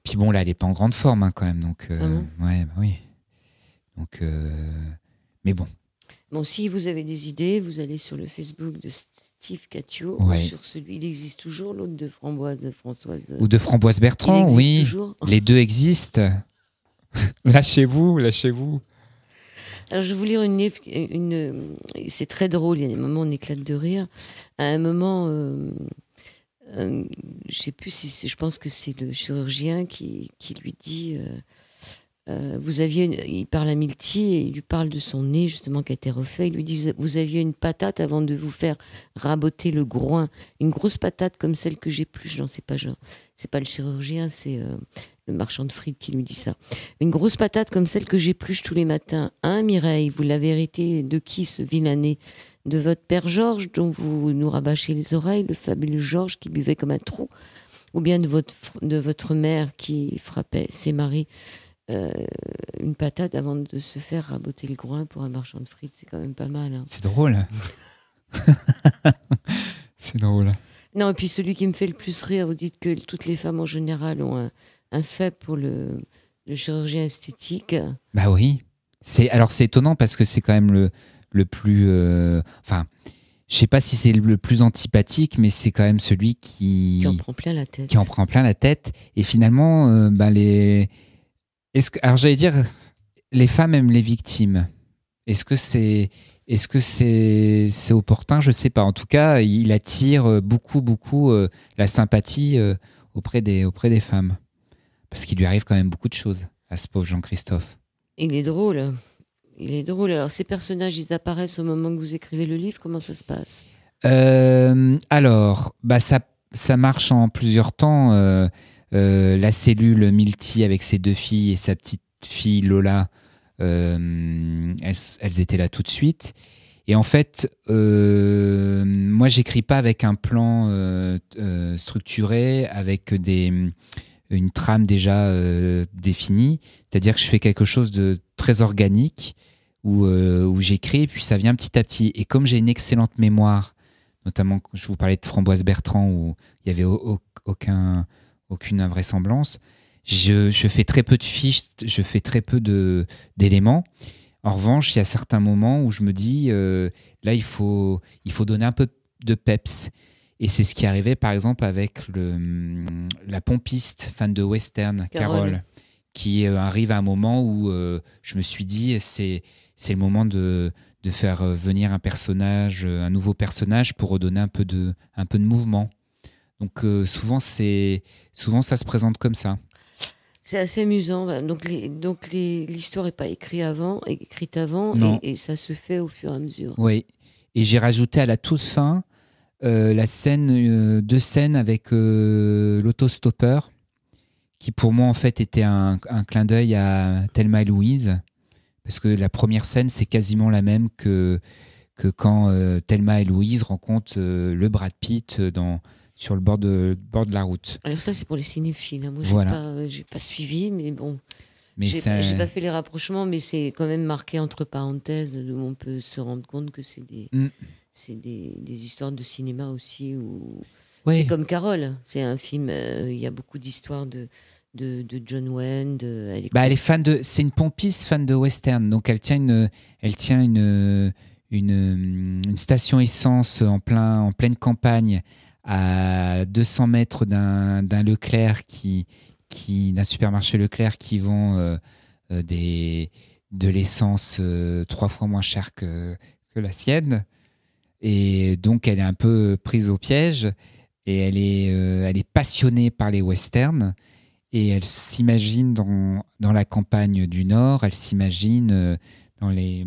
Puis bon, là, elle n'est pas en grande forme hein, quand même. Donc, ah ouais, bah oui. Donc. Mais bon. Bon, si vous avez des idées, vous allez sur le Facebook de Steve Catio ou sur celui, il existe toujours, l'autre de Framboise Françoise. Ou de Framboise Bertrand, oui. Les deux existent. lâchez-vous, lâchez-vous. Alors, je vais vous lire une. une, c'est très drôle, il y a des moments où on éclate de rire. À un moment. Euh, euh, je sais plus si je pense que c'est le chirurgien qui, lui dit euh, euh, vous aviez il parle à Milti et il lui parle de son nez justement qui a été refait. Il lui dit vous aviez une patate avant de vous faire raboter le groin, une grosse patate comme celle que j'ai plus. Je n'en sais pas, c'est pas le chirurgien, c'est euh, le marchand de frites qui lui dit ça. Une grosse patate comme celle que j'épluche tous les matins. Hein, Mireille, vous l'avez hérité de qui ce vilain nez De votre père Georges, dont vous nous rabâchez les oreilles, le fabuleux Georges qui buvait comme un trou Ou bien de votre, de votre mère qui frappait ses maris euh, une patate avant de se faire raboter le groin pour un marchand de frites. C'est quand même pas mal. Hein. C'est drôle. c'est drôle. Non, et puis celui qui me fait le plus rire, vous dites que toutes les femmes en général ont un, fait pour le, chirurgien esthétique. Bah oui. C'est alors c'est étonnant parce que c'est quand même le le plus euh, enfin je sais pas si c'est le plus antipathique, mais c'est quand même celui qui, qui en prend plein la tête. Qui en prend plein la tête. Et finalement, euh, bah, les, alors j'allais dire, les femmes aiment les victimes. Est-ce que c'est est-ce que c'est c'est opportun Je ne sais pas. En tout cas, il attire euh, beaucoup, beaucoup euh, la sympathie euh, auprès, des, auprès des femmes. Parce qu'il lui arrive quand même beaucoup de choses à ce pauvre Jean-Christophe. Il est drôle. Il est drôle. Alors, ces personnages, ils apparaissent au moment que vous écrivez le livre. Comment ça se passe Alors, bah, ça, ça marche en plusieurs temps. Euh, la cellule Milti avec ses deux filles et sa petite fille Lola, euh, elles, étaient là tout de suite. Et en fait, euh, moi, j'écris pas avec un plan euh, structuré, avec des, une trame déjà définie. C'est-à-dire que je fais quelque chose de très organique où, j'écris et puis ça vient petit à petit. Et comme j'ai une excellente mémoire, notamment, je vous parlais de Framboise Bertrand où il n'y avait aucun aucune invraisemblance. Je, fais très peu de fiches, je fais très peu d'éléments. En revanche, il y a certains moments où je me dis, euh, là, il faut, il faut donner un peu de peps. Et c'est ce qui arrivait, par exemple, avec le, hum, la pompiste fan de western, Carole, qui euh, arrive à un moment où euh, je me suis dit, c'est le moment de, faire venir un personnage, un nouveau personnage pour redonner un peu de, un peu de mouvement. Donc euh, souvent, ça se présente comme ça. C'est assez amusant. Bah, donc, l'histoire n'est pas écrite avant, écrite avant et, ça se fait au fur et à mesure. Oui. Et j'ai rajouté à la toute fin euh, la scène, euh, deux scènes avec l'autostoppeur, qui pour moi en fait était un, clin d'œil à Thelma et Louise, parce que la première scène c'est quasiment la même que, que quand Thelma et Louise rencontrent le Brad Pitt dans, sur le bord de, bord de la route. Alors ça, c'est pour les cinéphiles. Hein. Moi, je n'ai euh, pas, suivi, mais bon. Mais j'ai pas fait les rapprochements, mais c'est quand même marqué entre parenthèses où on peut se rendre compte que c'est des, mm. des, des, histoires de cinéma aussi. Où... C'est comme Carole. C'est un film. Euh, il y a beaucoup d'histoires de, de, de, John Wayne. Elle, Bah, de. C'est une pompiste fan de western, donc elle tient une. Elle tient une une, une station essence en, plein, en pleine campagne à 200 mètres d'un Leclerc qui, qui d'un supermarché Leclerc qui vend euh, euh, des, de l'essence euh, trois fois moins chère que, la sienne. Et donc, elle est un peu prise au piège et elle est, passionnée par les westerns. Et elle s'imagine dans, la campagne du Nord, elle s'imagine dans les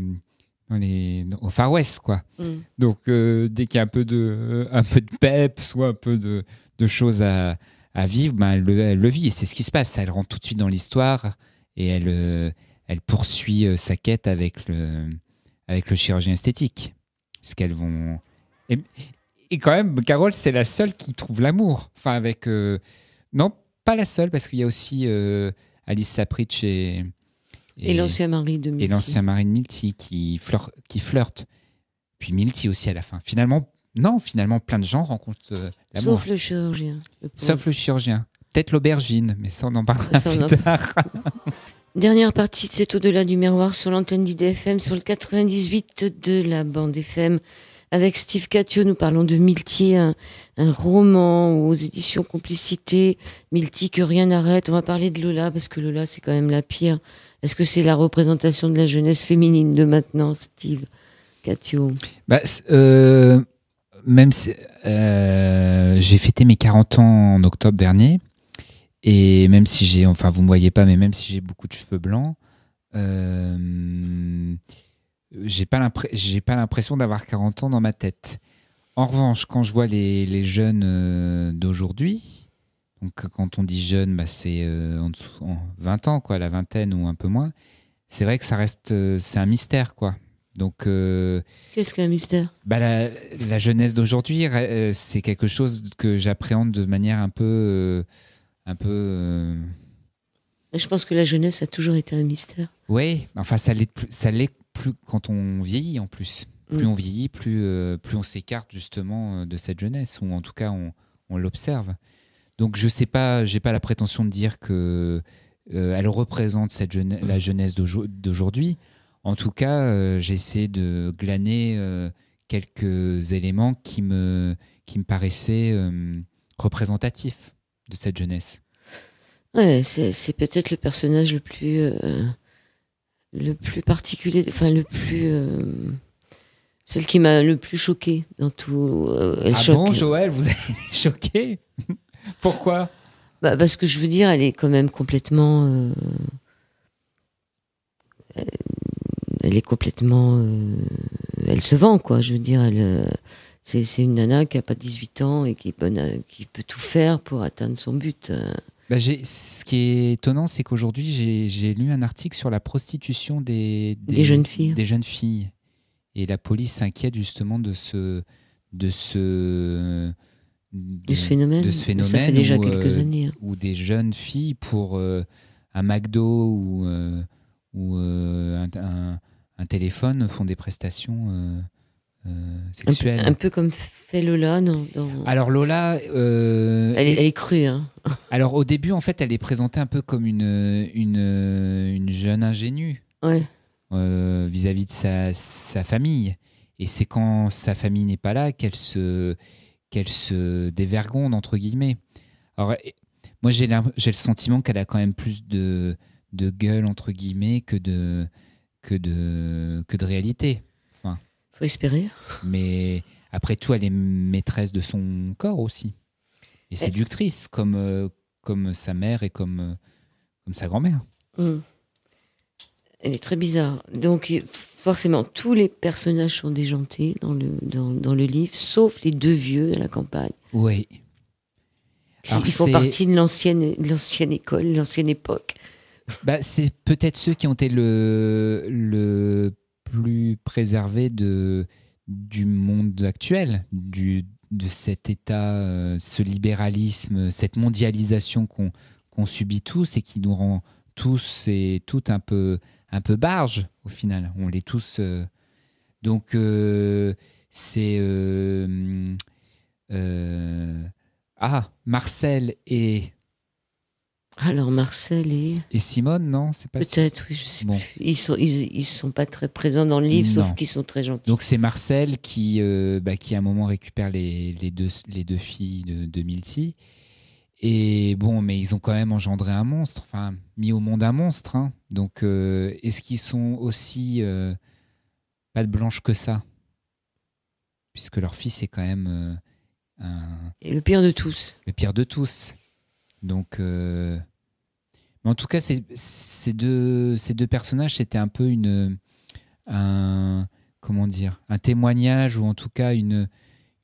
on est au Far West, quoi. Mm. Donc, euh, dès qu'il y a un peu de, euh, un peu de pep, soit un peu de, de choses à, vivre, ben, elle, le, vit. Et c'est ce qui se passe. Elle rentre tout de suite dans l'histoire et elle, euh, elle poursuit sa quête avec le, avec le chirurgien esthétique. Ce qu'elles vont. Et, quand même, Carole, c'est la seule qui trouve l'amour. Enfin, avec. Non, pas la seule, parce qu'il y a aussi Alice Sapritch et. Et, l'ancien mari de Milty. Et l'ancien de qui, qui flirte. Puis Milti aussi à la fin. Finalement, non, finalement, plein de gens rencontrent euh, l'amour. Sauf le chirurgien. Sauf le chirurgien. Peut-être l'aubergine, mais ça, on en parlera plus tard. Dernière partie de au-delà du miroir sur l'antenne d'IDFM, sur le 98 de la bande FM. Avec Steve Catio, nous parlons de Milty, un, roman aux éditions Complicité. Milti que rien n'arrête. On va parler de Lola, parce que Lola, c'est quand même la pire. Est-ce que c'est la représentation de la jeunesse féminine de maintenant, Steve Catio bah, euh, Même si, euh, j'ai fêté mes 40 ans en octobre dernier, et même si j'ai, enfin vous me voyez pas, mais même si j'ai beaucoup de cheveux blancs, euh, je j'ai pas l'impression d'avoir 40 ans dans ma tête. En revanche, quand je vois les, jeunes d'aujourd'hui, donc quand on dit jeune, bah, c'est en, en, 20 ans, quoi, la vingtaine ou un peu moins, c'est vrai que ça reste, euh, c'est un mystère, quoi. Donc, euh, qu'est-ce qu'un mystère bah, la, jeunesse d'aujourd'hui, euh, c'est quelque chose que j'appréhende de manière un peu, un peu. Je pense que la jeunesse a toujours été un mystère. Oui, enfin ça l'est, ça l'est plus quand on vieillit en plus. Plus mm. on vieillit, plus, plus on s'écarte justement de cette jeunesse, ou en tout cas on, on l'observe. Donc je sais pas, j'ai pas la prétention de dire que euh, elle représente cette la mm. jeunesse d'aujourd'hui. En tout cas, euh, j'essaie de glaner euh, quelques éléments qui me, qui me paraissaient représentatifs de cette jeunesse. Ouais, c'est peut-être le personnage le plus, le plus particulier, enfin le plus... Celle qui m'a le plus choqué dans tout. elle ah bon, Joël, vous avez choqué Pourquoi bah, Parce que je veux dire, elle est quand même complètement. Euh, euh, elle est complètement. Euh, elle se vend, quoi. Je veux dire, elle. c'est, une nana qui n'a pas 18 ans et qui, est bonne qui peut tout faire pour atteindre son but. Bah ce qui est étonnant, c'est qu'aujourd'hui, j'ai lu un article sur la prostitution des, des, jeunes filles. des jeunes filles. Et la police s'inquiète justement de ce, de ce, de, ce phénomène. De ce phénomène déjà euh, hein. où, des jeunes filles pour euh, un McDo ou, euh, ou un, téléphone font des prestations. sexuelles. Un, peu, comme fait Lola, Alors Lola, elle, est, crue. Hein. alors au début, en fait, elle est présentée un peu comme une une, jeune ingénue vis-à-vis de sa, sa famille. Et c'est quand sa famille n'est pas là qu'elle se qu'elle se dévergonde, entre guillemets. Alors, moi, j'ai le sentiment qu'elle a quand même plus de, gueule, entre guillemets, que de, que de, que de réalité. Enfin, Faut espérer. Mais après tout, elle est maîtresse de son corps aussi. Et séductrice, comme, euh, comme sa mère et comme, euh, comme sa grand-mère. Mmh. Elle est très bizarre. Donc, forcément, tous les personnages sont déjantés dans le, dans, le livre, sauf les deux vieux de la campagne. Oui. Ils font partie de l'ancienne, l'ancienne école, l'ancienne époque. Bah, c'est peut-être ceux qui ont été le, le plus préservés de, du monde actuel, du, de cet état, euh, ce libéralisme, cette mondialisation qu'on subit tous et qui nous rend tous et toutes un peu un peu barge au final. On les tous. Euh, donc euh, c'est euh, ah Marcel et alors Marcel et... et Simone, non C'est pas peut-être, oui, je sais Ils sont ils, sont pas très présents dans le livre, sauf qu'ils sont très gentils. Donc c'est Marcel qui bah, qui à un moment récupère les, deux les deux filles de, de et bon, mais ils ont quand même engendré un monstre, enfin, mis au monde un monstre. Hein. Donc, euh, est-ce qu'ils sont aussi euh, pas de blanche que ça Puisque leur fils est quand même euh, Et le pire de tous. Le pire de tous. Donc. Mais en tout cas, ces, deux, ces deux personnages, c'était un peu une. Un, comment dire Un témoignage, ou en tout cas une,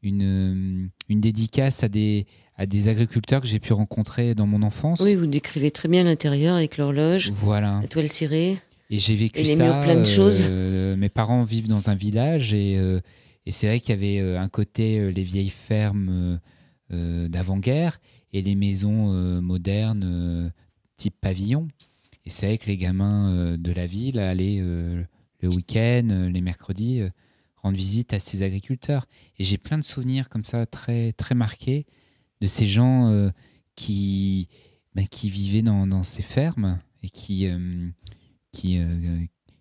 une, une dédicace à des à des agriculteurs que j'ai pu rencontrer dans mon enfance. Oui, vous décrivez très bien l'intérieur avec l'horloge, la toile cirée. Et j'ai vécu et les Murs plein de choses. Euh, mes parents vivent dans un village et, euh, c'est vrai qu'il y avait euh, un côté les vieilles fermes d'avant-guerre et les maisons modernes type pavillon. Et c'est vrai que les gamins de la ville allaient le week-end, les mercredis, rendre visite à ces agriculteurs. Et j'ai plein de souvenirs comme ça très, très marqués de ces gens euh, qui, bah, qui vivaient dans, dans, ces fermes et qui, euh, qui, euh,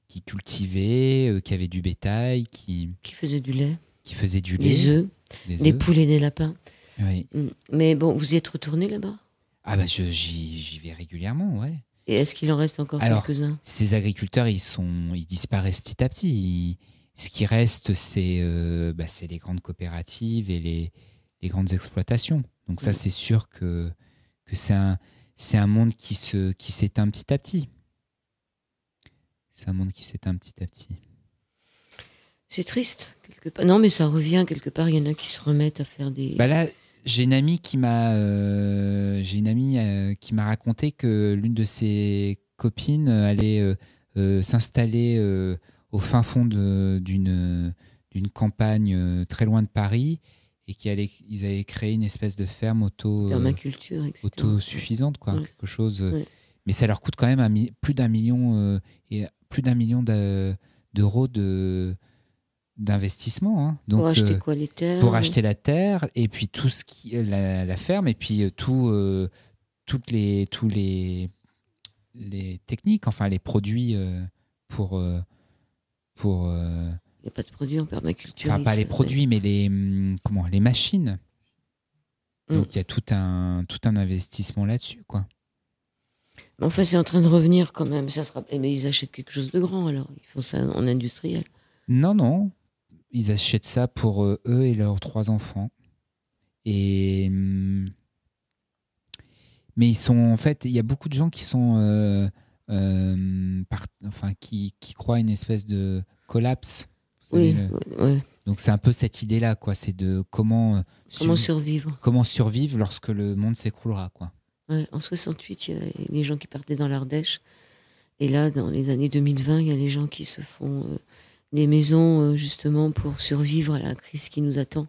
qui cultivaient, qui avaient du bétail, qui... Qui faisaient du lait. Qui faisaient du Des œufs, des, poulets des lapins. Mm. Mais bon, vous y êtes retourné là-bas Ah bah j'y vais régulièrement, ouais. Et est-ce qu'il en reste encore quelques-uns Ces agriculteurs, ils, sont, ils disparaissent petit à petit. ce qui reste, bah, c'est les grandes coopératives et les, les grandes exploitations. Donc ça, mhm. c'est sûr que, que c'est un, un, monde qui se qui s'éteint petit à petit. C'est un monde qui s'éteint petit à petit. C'est triste, quelque part. Non, mais ça revient quelque part. Il y en a qui se remettent à faire des. Bah là, j'ai une amie qui m'a euh, j'ai une amie euh, qui m'a raconté que l'une de ses copines euh, allait s'installer au fin fond d'une d'une campagne très loin de Paris et qu'ils ils avaient créé une espèce de ferme auto, euh, auto-suffisante quoi, quelque chose. Euh, mais ça leur coûte quand même plus d'un million euh, et plus d'un million d'euros de d'investissement. Hein. Donc, pour acheter quoi les terres Pour acheter la terre et puis tout ce qui la, la ferme et puis tout toutes les tous les les techniques, enfin les produits pour pour il n'y a pas de produits en permaculture. Enfin, pas les produits, mais les, hum, comment, les machines. Mm. Donc il y a tout un, tout un investissement là-dessus, quoi. Mais enfin, c'est en train de revenir quand même. Ça sera... Mais eh ben, ils achètent quelque chose de grand alors. Ils font ça en industriel. Non, non. Ils achètent ça pour euh, eux et leurs trois enfants. Et. Hum, mais ils sont. En fait, il y a beaucoup de gens qui sont. Euh, euh, hum, enfin, qui, qui croient à une espèce de collapse oui, Donc c'est un peu cette idée-là, quoi. C'est de comment, euh, comment survivre. Comment survivre lorsque le monde s'écroulera, quoi. en 68, il y a les gens qui partaient dans l'Ardèche. Et là, dans les années 2020, il y a les gens qui se font euh, des maisons euh, justement pour survivre à la crise qui nous attend.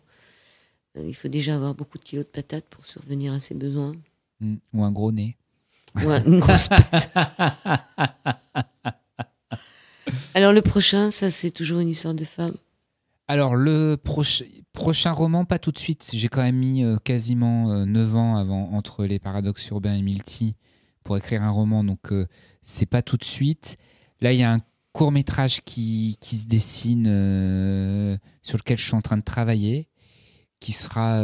il faut déjà avoir beaucoup de kilos de patates pour survenir à ses besoins. Mm, ou un gros nez. Ou une grosse patate. Alors le prochain, ça c'est toujours une histoire de femme. Alors le prochain roman, pas tout de suite. J'ai quand même mis euh, quasiment euh, neuf 9 ans avant entre les paradoxes urbains et Multi pour écrire un roman, donc euh, c'est pas tout de suite. Là, il y a un court métrage qui, se dessine sur lequel je suis en train de travailler, qui sera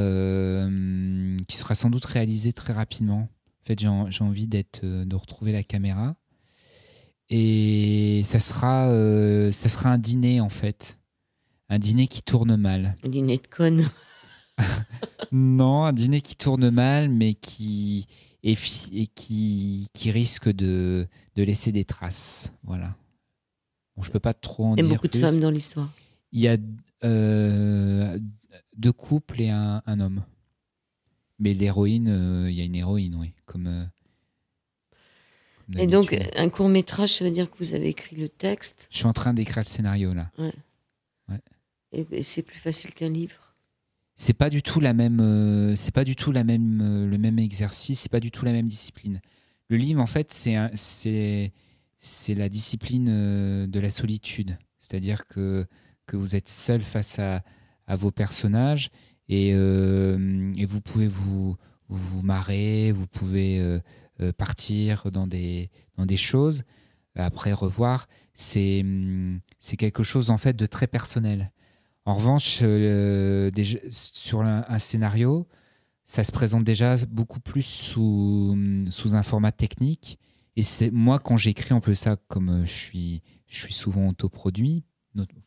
qui sera sans doute réalisé très rapidement. En fait, j'ai envie d'être de retrouver la caméra. Et ça sera, euh, ça sera un dîner, en fait. Un dîner qui tourne mal. Un dîner de con non, un dîner qui tourne mal, mais qui, et, qui, qui risque de, de, laisser des traces. Voilà. Bon, je peux pas trop en y a beaucoup de femmes dans l'histoire. Il y a euh, deux couples et un, un homme. Mais l'héroïne, euh, il y a une héroïne, oui. Comme, et donc, un court métrage, ça veut dire que vous avez écrit le texte Je suis en train d'écrire le scénario, là. Ouais. Et, c'est plus facile qu'un livre C'est pas du tout, la même, euh, c'est pas du tout la même, euh, le même exercice, c'est pas du tout la même discipline. Le livre, en fait, c'est la discipline euh, de la solitude. C'est-à-dire que, que vous êtes seul face à, à vos personnages et, et vous pouvez vous, vous, vous marrer, vous pouvez euh, partir dans des, dans des choses, après revoir, mm, c'est quelque chose en fait de très personnel. En revanche, euh, sur un, scénario, ça se présente déjà beaucoup plus mm, sous, un format technique. Et c'est moi, quand j'écris, un peu ça, comme euh, je suis, je suis souvent autoproduit,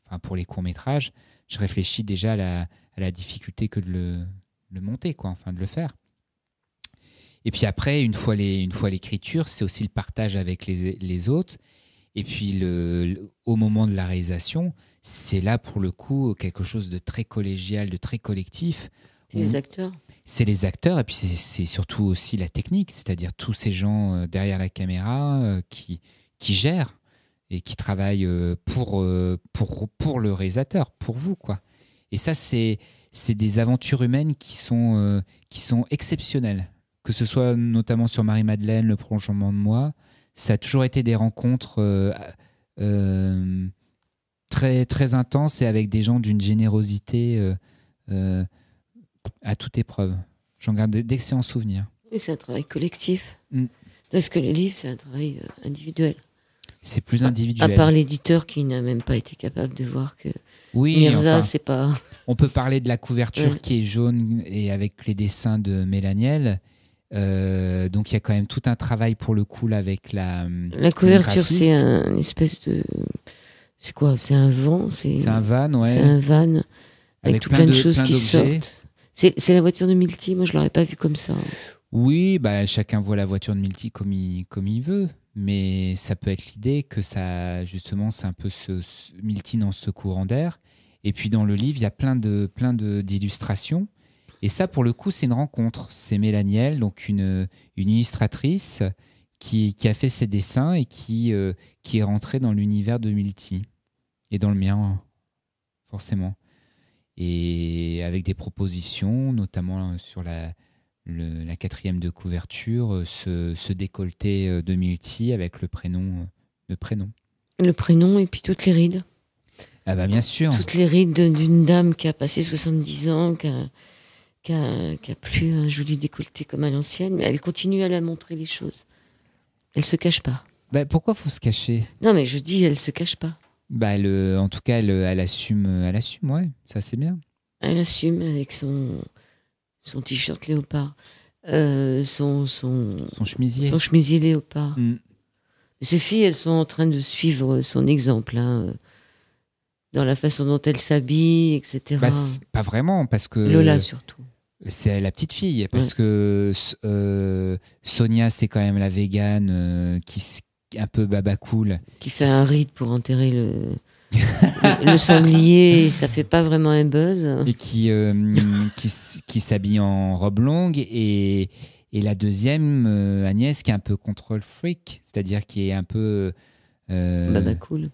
enfin pour les courts-métrages, je réfléchis déjà à la, difficulté que de le, le, monter, quoi, enfin de le faire. Et puis après, une fois les, une fois l'écriture, c'est aussi le partage avec les, autres. Et puis le, au moment de la réalisation, c'est là pour le coup quelque chose de très collégial, de très collectif. C'est les acteurs. C'est les acteurs et puis c'est surtout aussi la technique, c'est-à-dire tous ces gens euh, derrière la caméra euh, qui, qui gèrent et qui travaillent euh, pour, pour, le réalisateur, pour vous. quoi. Et ça, c'est des aventures humaines qui sont, qui sont exceptionnelles que ce soit notamment sur Marie-Madeleine, le prolongement de moi, ça a toujours été des rencontres euh, euh, très, très intenses et avec des gens d'une générosité euh, à toute épreuve. J'en garde d'excellents souvenirs. c'est un travail collectif. Mm. Parce que le livre, c'est un travail individuel. C'est plus individuel. À, part l'éditeur qui n'a même pas été capable de voir que oui, Mirza, c'est pas. On peut parler de la couverture qui est jaune et avec les dessins de Mélaniel. Euh, donc il y a quand même tout un travail pour le coup avec la. Hum, la couverture, c'est un espèce de. C'est quoi C'est un vent C'est un van, ouais. C'est un van avec, plein, de, choses qui sortent. C'est la voiture de multi moi je l'aurais pas vue comme ça. Oui, bah, chacun voit la voiture de multi comme il, comme il veut, mais ça peut être l'idée que ça, justement, c'est un peu ce, multi dans ce courant d'air. Et puis dans le livre, il y a plein de plein d'illustrations. Et ça, pour le coup, c'est une rencontre. C'est Mélaniel, donc une, une illustratrice qui, qui, a fait ses dessins et qui, euh, qui est rentrée dans l'univers de Multi et dans le mien, forcément. Et avec des propositions, notamment hein, sur la, la quatrième de couverture, euh, ce, ce, décolleté euh, de Multi avec le prénom, le prénom. Le prénom et puis toutes les rides. Ah bah bien sûr. Toutes les rides d'une dame qui a passé 70 ans, qui a qui a, plus un joli décolleté comme à l'ancienne, mais elle continue à la montrer les choses. Elle se cache pas. Bah, pourquoi faut se cacher Non, mais je dis, elle se cache pas. Bah, euh, en tout cas, elle, euh, assume, euh, elle assume, ouais, ça c'est bien. Elle assume avec son, son t-shirt léopard, son, son, son, chemisier. léopard. Mm. Ces filles, elles sont en train de suivre son exemple. Hein, dans la façon dont elle s'habille, etc. Bah, pas vraiment, parce que. Lola surtout c'est la petite fille, mm. parce que euh, Sonia, c'est quand même la végane euh, qui un peu baba cool. Qui fait un rite pour enterrer le, le, sanglier, ça fait pas vraiment un buzz. Et qui, euh, qui, qui s'habille en robe longue. Et, et la deuxième, Agnès, qui est un peu control freak, c'est-à-dire qui est un peu. baba cool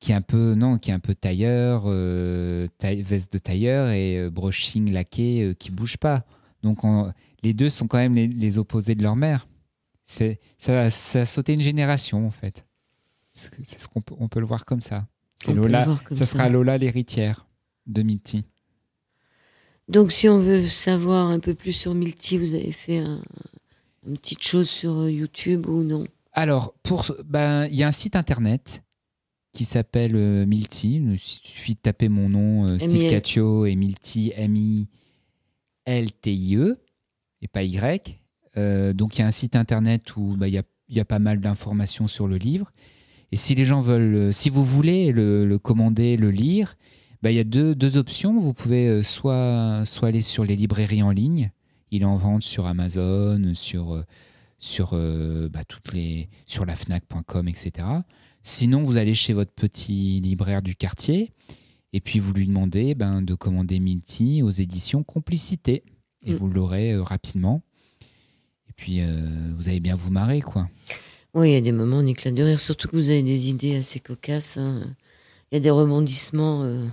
qui est un peu non qui est un peu tailleur euh, veste de tailleur et euh, brushing laqué euh, qui bouge pas donc les deux sont quand même les, opposés de leur mère c'est ça, a sauté une génération en fait c'est ce qu'on peut, on peut le voir comme ça c'est Lola ça, sera Lola l'héritière de Milti. donc si on veut savoir un peu plus sur Milti, vous avez fait une petite chose sur euh, YouTube ou non alors pour ben il y a un site internet qui s'appelle euh, Milti. Il suffit de taper mon nom, euh, Steve Caccio et Milti, M-I-L-T-I-E, et pas Y. Euh, donc il y a un site internet où bah, il y, a, pas mal d'informations sur le livre. Et si les gens veulent, si vous voulez le, commander, le lire, bah, il y a deux, deux, options. Vous pouvez soit, soit aller sur les librairies en ligne. Il est en vente sur Amazon, sur, sur, bah, toutes les, sur la FNAC.com, etc. Sinon, vous allez chez votre petit libraire du quartier et puis vous lui demandez ben, de commander Milti aux éditions Complicité et mm. vous l'aurez euh, rapidement. Et puis, euh, vous allez bien vous marrer, quoi. Oui, il y a des moments, on éclate de rire, surtout que vous avez des idées assez cocasses. Hein. Il y a des rebondissements. Euh,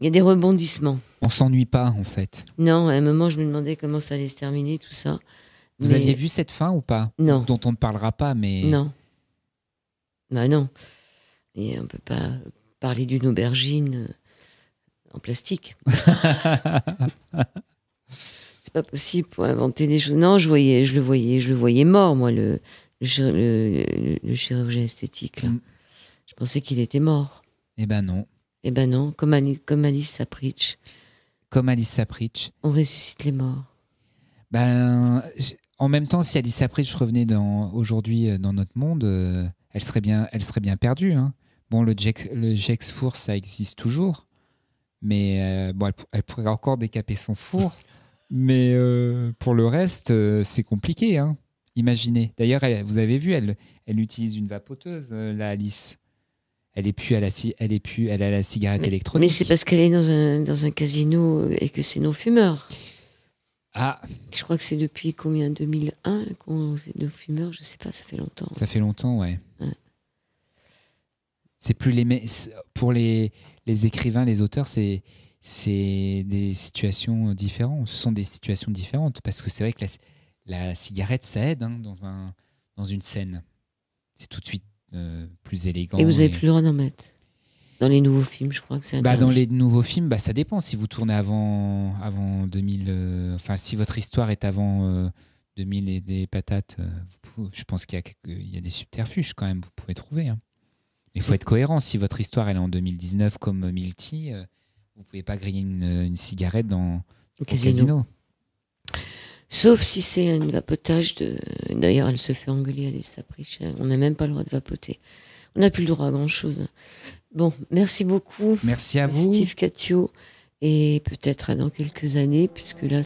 il y a des rebondissements. On s'ennuie pas, en fait. Non, à un moment, je me demandais comment ça allait se terminer, tout ça. Vous aviez vu cette fin ou pas Non. Dont on ne parlera pas, mais. Non. Ben non. Et on peut pas parler d'une aubergine euh, en plastique. c'est pas possible pour inventer des choses. Non, je voyais, je le voyais, je le voyais mort, moi, le, chirurgien esthétique. Mm. Je pensais qu'il était mort. Eh ben non. Eh ben non, comme, Alice Sapritch. Comme Alice Sapritch. On ressuscite les morts. Ben, en même temps, si Alice Sapritch revenait dans aujourd'hui euh, dans notre monde, euh, elle serait bien, elle serait bien perdue. Hein. Bon, le, Jex, Four, ça existe toujours. Mais euh, elle, pourrait encore décaper son four. mais euh, pour le reste, euh, c'est compliqué. Hein. Imaginez. D'ailleurs, vous avez vu, elle, elle utilise une vapoteuse, la Alice. Elle est plus à la, elle est elle a la cigarette électronique. Mais c'est parce qu'elle est dans un, dans un casino et que c'est non fumeur. Ah. Je crois que c'est depuis combien 2001 qu'on est non fumeur, je sais pas, ça fait longtemps. Ça fait longtemps, ouais. C'est plus les pour les, les écrivains, les auteurs, c'est c'est des situations différentes. Ce sont des situations différentes parce que c'est vrai que la, cigarette ça aide hein, dans un dans une scène. C'est tout de suite euh, plus élégant. Et vous n'avez plus le droit d'en mettre. Dans les nouveaux films, je crois que c'est bah, Dans les nouveaux films, bah, ça dépend. Si vous tournez avant, avant 2000, euh, enfin, si votre histoire est avant 2000 euh, et des patates, je pense qu'il y, y, a des subterfuges quand même, vous pouvez trouver. Hein il faut être cohérent. Si votre histoire elle est en 2019 comme Milti vous euh, vous pouvez pas griller une, cigarette dans le casino. Sauf si c'est un vapotage de. D'ailleurs, elle se fait engueuler, elle est sapriche. On n'a même pas le droit de vapoter. On n'a plus le droit à grand chose. Bon, merci beaucoup. Merci à vous. Steve Catio. Et peut-être dans quelques années, puisque là,